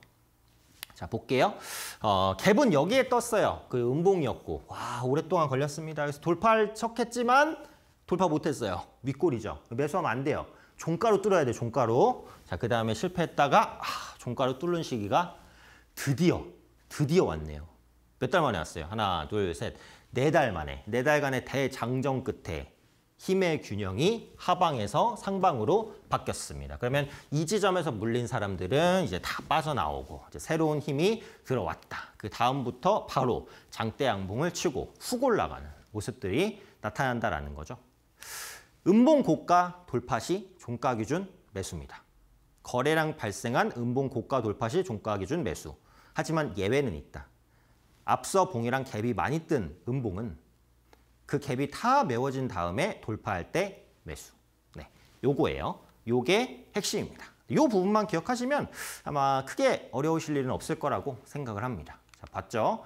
자, 볼게요. 어, 갭은 여기에 떴어요. 그 음봉이었고. 와, 오랫동안 걸렸습니다. 그래서 돌파할 척 했지만 돌파 못했어요. 윗골이죠. 매수하면 안 돼요. 종가로 뚫어야 돼, 종가로. 자, 그 다음에 실패했다가 아, 종가로 뚫는 시기가 드디어, 드디어 왔네요. 몇 달 만에 왔어요. 하나, 둘, 셋. 네 달 만에. 네 달간의 대장정 끝에 힘의 균형이 하방에서 상방으로 바뀌었습니다. 그러면 이 지점에서 물린 사람들은 이제 다 빠져나오고 이제 새로운 힘이 들어왔다. 그 다음부터 바로 장대 양봉을 치고 훅 올라가는 모습들이 나타난다라는 거죠. 음봉 고가 돌파 시 종가 기준 매수입니다. 거래량 발생한 음봉 고가 돌파 시 종가 기준 매수. 하지만 예외는 있다. 앞서 봉이랑 갭이 많이 뜬 음봉은 그 갭이 다 메워진 다음에 돌파할 때 매수. 네, 요거예요. 요게 핵심입니다. 요 부분만 기억하시면 아마 크게 어려우실 일은 없을 거라고 생각을 합니다. 자, 봤죠?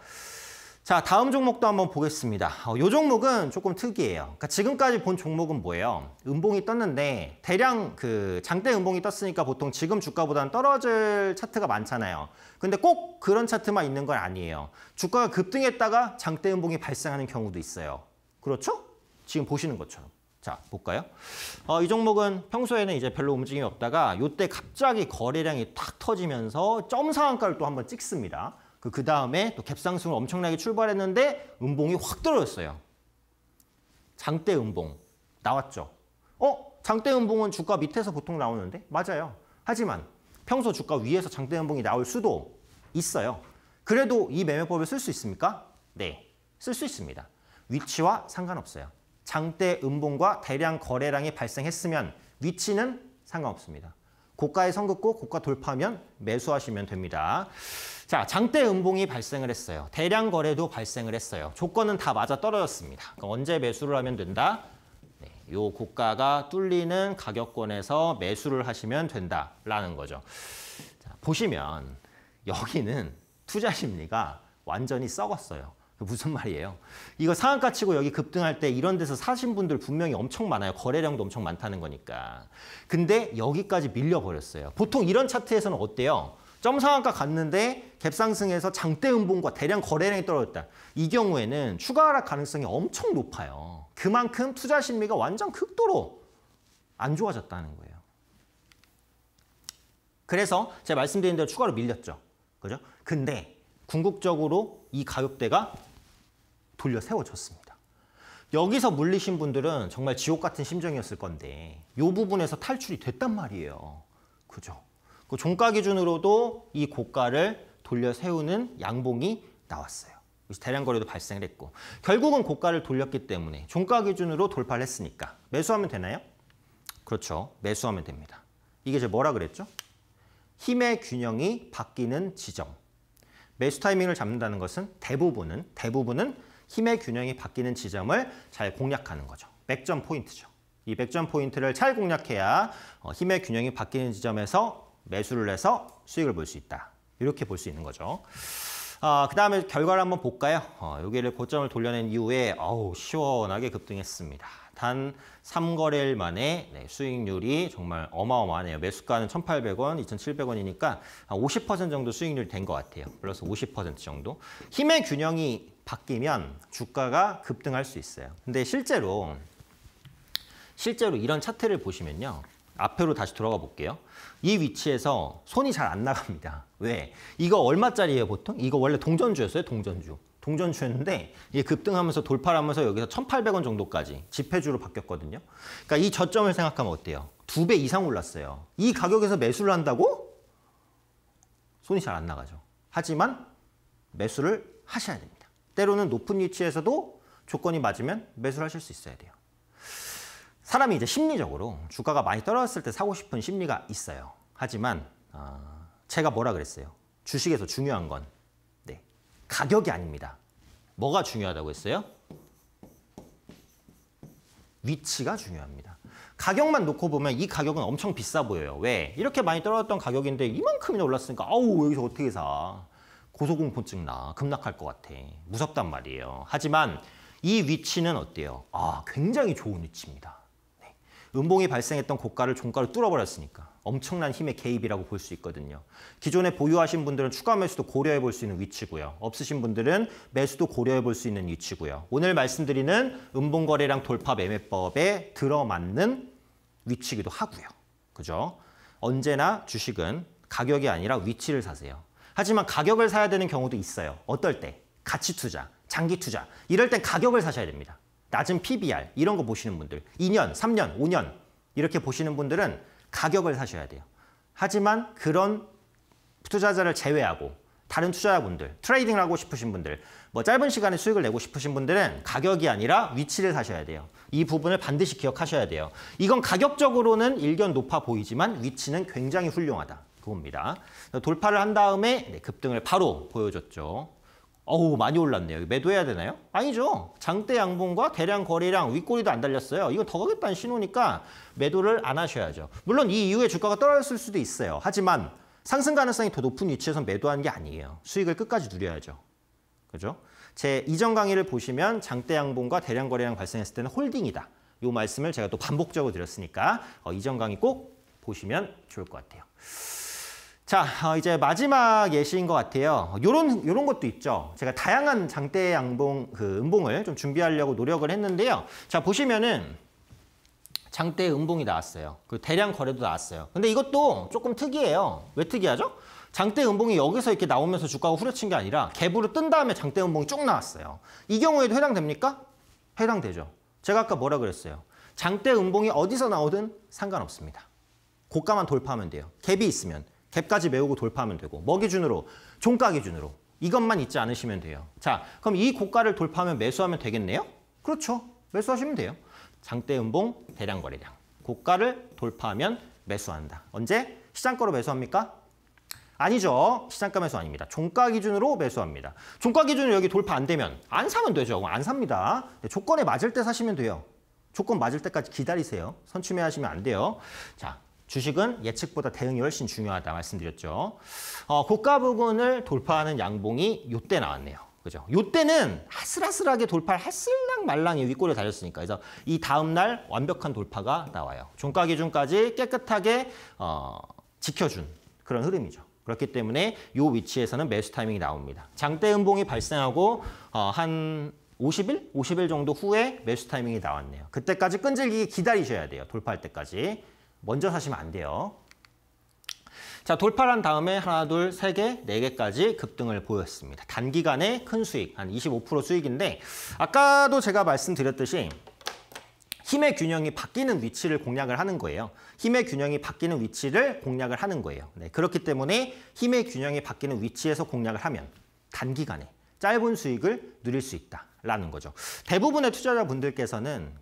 자, 다음 종목도 한번 보겠습니다. 어, 요 종목은 조금 특이해요. 그러니까 지금까지 본 종목은 뭐예요? 음봉이 떴는데 대량 그 장대 음봉이 떴으니까 보통 지금 주가보다는 떨어질 차트가 많잖아요. 근데 꼭 그런 차트만 있는 건 아니에요. 주가가 급등했다가 장대 음봉이 발생하는 경우도 있어요. 그렇죠? 지금 보시는 것처럼. 자, 볼까요? 어, 이 종목은 평소에는 이제 별로 움직임이 없다가 요때 갑자기 거래량이 탁 터지면서 점 상한가를 또 한번 찍습니다. 그, 그 다음에 또 갭상승을 엄청나게 출발했는데 음봉이 확 떨어졌어요. 장대 음봉 나왔죠. 어? 장대 음봉은 주가 밑에서 보통 나오는데? 맞아요. 하지만 평소 주가 위에서 장대 음봉이 나올 수도 있어요. 그래도 이 매매법을 쓸 수 있습니까? 네, 쓸 수 있습니다. 위치와 상관없어요. 장대 음봉과 대량 거래량이 발생했으면 위치는 상관없습니다. 고가의 선긋고 고가 돌파하면 매수하시면 됩니다. 자, 장대 음봉이 발생을 했어요. 대량 거래도 발생을 했어요. 조건은 다 맞아 떨어졌습니다. 그러 언제 매수를 하면 된다? 네, 고가가 뚫리는 가격권에서 매수를 하시면 된다라는 거죠. 자, 보시면 여기는 투자 심리가 완전히 썩었어요. 그 무슨 말이에요? 이거 상한가 치고 여기 급등할 때 이런 데서 사신 분들 분명히 엄청 많아요. 거래량도 엄청 많다는 거니까. 근데 여기까지 밀려버렸어요. 보통 이런 차트에서는 어때요? 점상한가 갔는데 갭상승해서 장대 음봉과 대량 거래량이 떨어졌다. 이 경우에는 추가 하락 가능성이 엄청 높아요. 그만큼 투자 심리가 완전 극도로 안 좋아졌다는 거예요. 그래서 제가 말씀드린 대로 추가로 밀렸죠. 그죠? 근데 궁극적으로 이 가격대가 돌려 세워졌습니다. 여기서 물리신 분들은 정말 지옥 같은 심정이었을 건데 이 부분에서 탈출이 됐단 말이에요. 그죠? 그 종가 기준으로도 이 고가를 돌려 세우는 양봉이 나왔어요. 그래서 대량 거래도 발생을 했고 결국은 고가를 돌렸기 때문에 종가 기준으로 돌파를 했으니까 매수하면 되나요? 그렇죠. 매수하면 됩니다. 이게 제 뭐라 그랬죠? 힘의 균형이 바뀌는 지점. 매수 타이밍을 잡는다는 것은 대부분은 대부분은 힘의 균형이 바뀌는 지점을 잘 공략하는 거죠. 100점 포인트죠. 이 100점 포인트를 잘 공략해야 어, 힘의 균형이 바뀌는 지점에서 매수를 해서 수익을 볼 수 있다. 이렇게 볼 수 있는 거죠. 아, 그 다음에 결과를 한번 볼까요? 어, 여기를 고점을 돌려낸 이후에 어우 시원하게 급등했습니다. 단 3거래일 만에 네, 수익률이 정말 어마어마하네요. 매수가는 1,800원, 2,700원이니까 한50% 정도 수익률 이된 것 같아요. 플러스 50% 정도. 힘의 균형이 바뀌면 주가가 급등할 수 있어요. 근데 실제로 실제로 이런 차트를 보시면요. 앞으로 다시 돌아가 볼게요. 이 위치에서 손이 잘 안 나갑니다. 왜? 이거 얼마짜리예요, 보통? 이거 원래 동전주였어요, 동전주. 동전주였는데 이게 급등하면서 돌파를 하면서 여기서 1,800원 정도까지 지폐주로 바뀌었거든요. 그러니까 이 저점을 생각하면 어때요? 두 배 이상 올랐어요. 이 가격에서 매수를 한다고? 손이 잘 안 나가죠. 하지만 매수를 하셔야 됩니다. 때로는 높은 위치에서도 조건이 맞으면 매수를 하실 수 있어야 돼요. 사람이 이제 심리적으로 주가가 많이 떨어졌을 때 사고 싶은 심리가 있어요. 하지만 어, 제가 뭐라 그랬어요? 주식에서 중요한 건 가격이 아닙니다. 뭐가 중요하다고 했어요? 위치가 중요합니다. 가격만 놓고 보면 이 가격은 엄청 비싸 보여요. 왜? 이렇게 많이 떨어졌던 가격인데 이만큼이나 올랐으니까 아우 여기서 어떻게 사. 고소공포증 나. 급락할 것 같아. 무섭단 말이에요. 하지만 이 위치는 어때요? 아 굉장히 좋은 위치입니다. 네. 음봉이 발생했던 고가를 종가로 뚫어버렸으니까. 엄청난 힘의 개입이라고 볼 수 있거든요. 기존에 보유하신 분들은 추가 매수도 고려해 볼 수 있는 위치고요. 없으신 분들은 매수도 고려해 볼 수 있는 위치고요. 오늘 말씀드리는 음봉거래량 돌파 매매법에 들어맞는 위치기도 하고요. 그죠? 언제나 주식은 가격이 아니라 위치를 사세요. 하지만 가격을 사야 되는 경우도 있어요. 어떨 때? 가치 투자, 장기 투자. 이럴 땐 가격을 사셔야 됩니다. 낮은 PBR, 이런 거 보시는 분들. 2년, 3년, 5년 이렇게 보시는 분들은 가격을 사셔야 돼요. 하지만 그런 투자자를 제외하고 다른 투자자분들, 트레이딩을 하고 싶으신 분들, 뭐 짧은 시간에 수익을 내고 싶으신 분들은 가격이 아니라 위치를 사셔야 돼요. 이 부분을 반드시 기억하셔야 돼요. 이건 가격적으로는 일견 높아 보이지만 위치는 굉장히 훌륭하다. 그겁니다. 돌파를 한 다음에 네, 급등을 바로 보여줬죠. 어우 많이 올랐네요. 매도해야 되나요? 아니죠. 장대 양봉과 대량 거래량 윗꼬리도 안 달렸어요. 이건 더 가겠다는 신호니까 매도를 안 하셔야죠. 물론 이 이후에 주가가 떨어졌을 수도 있어요. 하지만 상승 가능성이 더 높은 위치에서 매도하는 게 아니에요. 수익을 끝까지 누려야죠. 그죠? 제 이전 강의를 보시면 장대 양봉과 대량 거래량 발생했을 때는 홀딩이다. 요 말씀을 제가 또 반복적으로 드렸으니까 어, 이전 강의 꼭 보시면 좋을 것 같아요. 자, 어, 이제 마지막 예시인 것 같아요. 요런, 요런 것도 있죠. 제가 다양한 장대 양봉, 그, 음봉을 좀 준비하려고 노력을 했는데요. 자, 보시면은 장대 음봉이 나왔어요. 그 대량 거래도 나왔어요. 근데 이것도 조금 특이해요. 왜 특이하죠? 장대 음봉이 여기서 이렇게 나오면서 주가가 후려친 게 아니라 갭으로 뜬 다음에 장대 음봉이 쭉 나왔어요. 이 경우에도 해당됩니까? 해당되죠. 제가 아까 뭐라 그랬어요? 장대 음봉이 어디서 나오든 상관없습니다. 고가만 돌파하면 돼요. 갭이 있으면. 갭까지 메우고 돌파하면 되고 뭐 기준으로? 종가 기준으로. 이것만 잊지 않으시면 돼요. 자, 그럼 이 고가를 돌파하면 매수하면 되겠네요? 그렇죠. 매수하시면 돼요. 장대 음봉 대량 거래량. 고가를 돌파하면 매수한다. 언제? 시장가로 매수합니까? 아니죠. 시장가 매수 아닙니다. 종가 기준으로 매수합니다. 종가 기준으로 여기 돌파 안 되면 안 사면 되죠. 안 삽니다. 네, 조건에 맞을 때 사시면 돼요. 조건 맞을 때까지 기다리세요. 선침해 하시면 안 돼요. 자, 주식은 예측보다 대응이 훨씬 중요하다 말씀드렸죠. 어, 고가 부근을 돌파하는 양봉이 요때 나왔네요. 그죠? 요때는 하슬하슬하게 돌파를 했을랑 말랑이 윗골에 달렸으니까 그래서 이 다음날 완벽한 돌파가 나와요. 종가 기준까지 깨끗하게 어, 지켜준 그런 흐름이죠. 그렇기 때문에 이 위치에서는 매수 타이밍이 나옵니다. 장대 음봉이 발생하고 어, 한 50일? 50일 정도 후에 매수 타이밍이 나왔네요. 그때까지 끈질기게 기다리셔야 돼요. 돌파할 때까지. 먼저 사시면 안 돼요. 자, 돌파한 다음에 하나, 둘, 세 개, 네 개까지 급등을 보였습니다. 단기간에 큰 수익, 한 25% 수익인데 아까도 제가 말씀드렸듯이 힘의 균형이 바뀌는 위치를 공략을 하는 거예요. 힘의 균형이 바뀌는 위치를 공략을 하는 거예요. 네, 그렇기 때문에 힘의 균형이 바뀌는 위치에서 공략을 하면 단기간에 짧은 수익을 누릴 수 있다라는 거죠. 대부분의 투자자분들께서는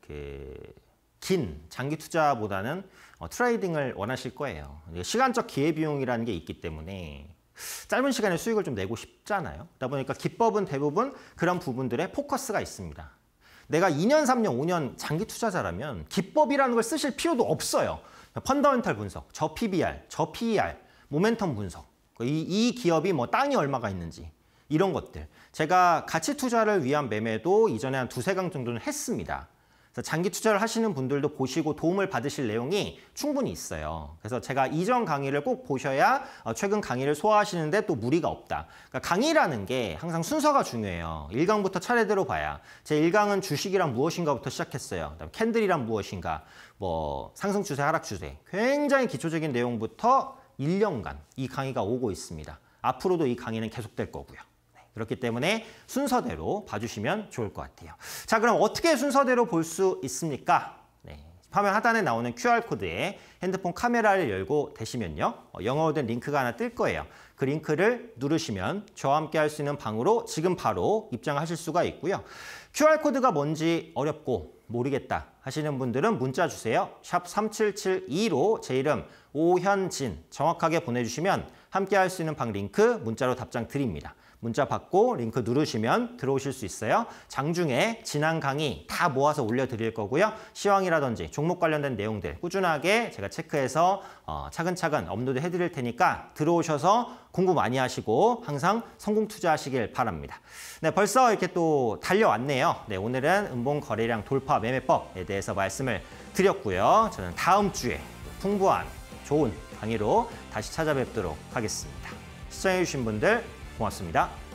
그긴 장기 투자보다는 어, 트레이딩을 원하실 거예요. 시간적 기회비용이라는 게 있기 때문에 짧은 시간에 수익을 좀 내고 싶잖아요. 그러다 보니까 기법은 대부분 그런 부분들에 포커스가 있습니다. 내가 2년, 3년, 5년 장기 투자자라면 기법이라는 걸 쓰실 필요도 없어요. 펀더멘탈 분석, 저 PBR, 저 PER, 모멘텀 분석, 이, 이 기업이 뭐 땅이 얼마가 있는지 이런 것들. 제가 가치 투자를 위한 매매도 이전에 한 두세 강 정도는 했습니다. 장기 투자를 하시는 분들도 보시고 도움을 받으실 내용이 충분히 있어요. 그래서 제가 이전 강의를 꼭 보셔야 어, 최근 강의를 소화하시는데 또 무리가 없다. 그러니까 강의라는 게 항상 순서가 중요해요. 1강부터 차례대로 봐야. 제 1강은 주식이란 무엇인가부터 시작했어요. 그다음 캔들이란 무엇인가, 뭐 상승 추세, 하락 추세. 굉장히 기초적인 내용부터 1년간 이 강의가 오고 있습니다. 앞으로도 이 강의는 계속될 거고요. 그렇기 때문에 순서대로 봐주시면 좋을 것 같아요. 자, 그럼 어떻게 순서대로 볼 수 있습니까? 네. 화면 하단에 나오는 QR코드에 핸드폰 카메라를 열고 되시면요. 어, 영어로 된 링크가 하나 뜰 거예요. 그 링크를 누르시면 저와 함께 할 수 있는 방으로 지금 바로 입장하실 수가 있고요. QR코드가 뭔지 어렵고 모르겠다 하시는 분들은 문자 주세요. 샵 3772로 제 이름 오현진 정확하게 보내주시면 함께 할 수 있는 방 링크 문자로 답장 드립니다. 문자 받고 링크 누르시면 들어오실 수 있어요. 장중에 지난 강의 다 모아서 올려드릴 거고요. 시황이라든지 종목 관련된 내용들 꾸준하게 제가 체크해서 어, 차근차근 업로드 해드릴 테니까 들어오셔서 공부 많이 하시고 항상 성공 투자하시길 바랍니다. 네, 벌써 이렇게 또 달려왔네요. 네, 오늘은 은봉 거래량 돌파 매매법에 대해서 말씀을 드렸고요. 저는 다음 주에 풍부한 좋은 강의로 다시 찾아뵙도록 하겠습니다. 시청해주신 분들 고맙습니다.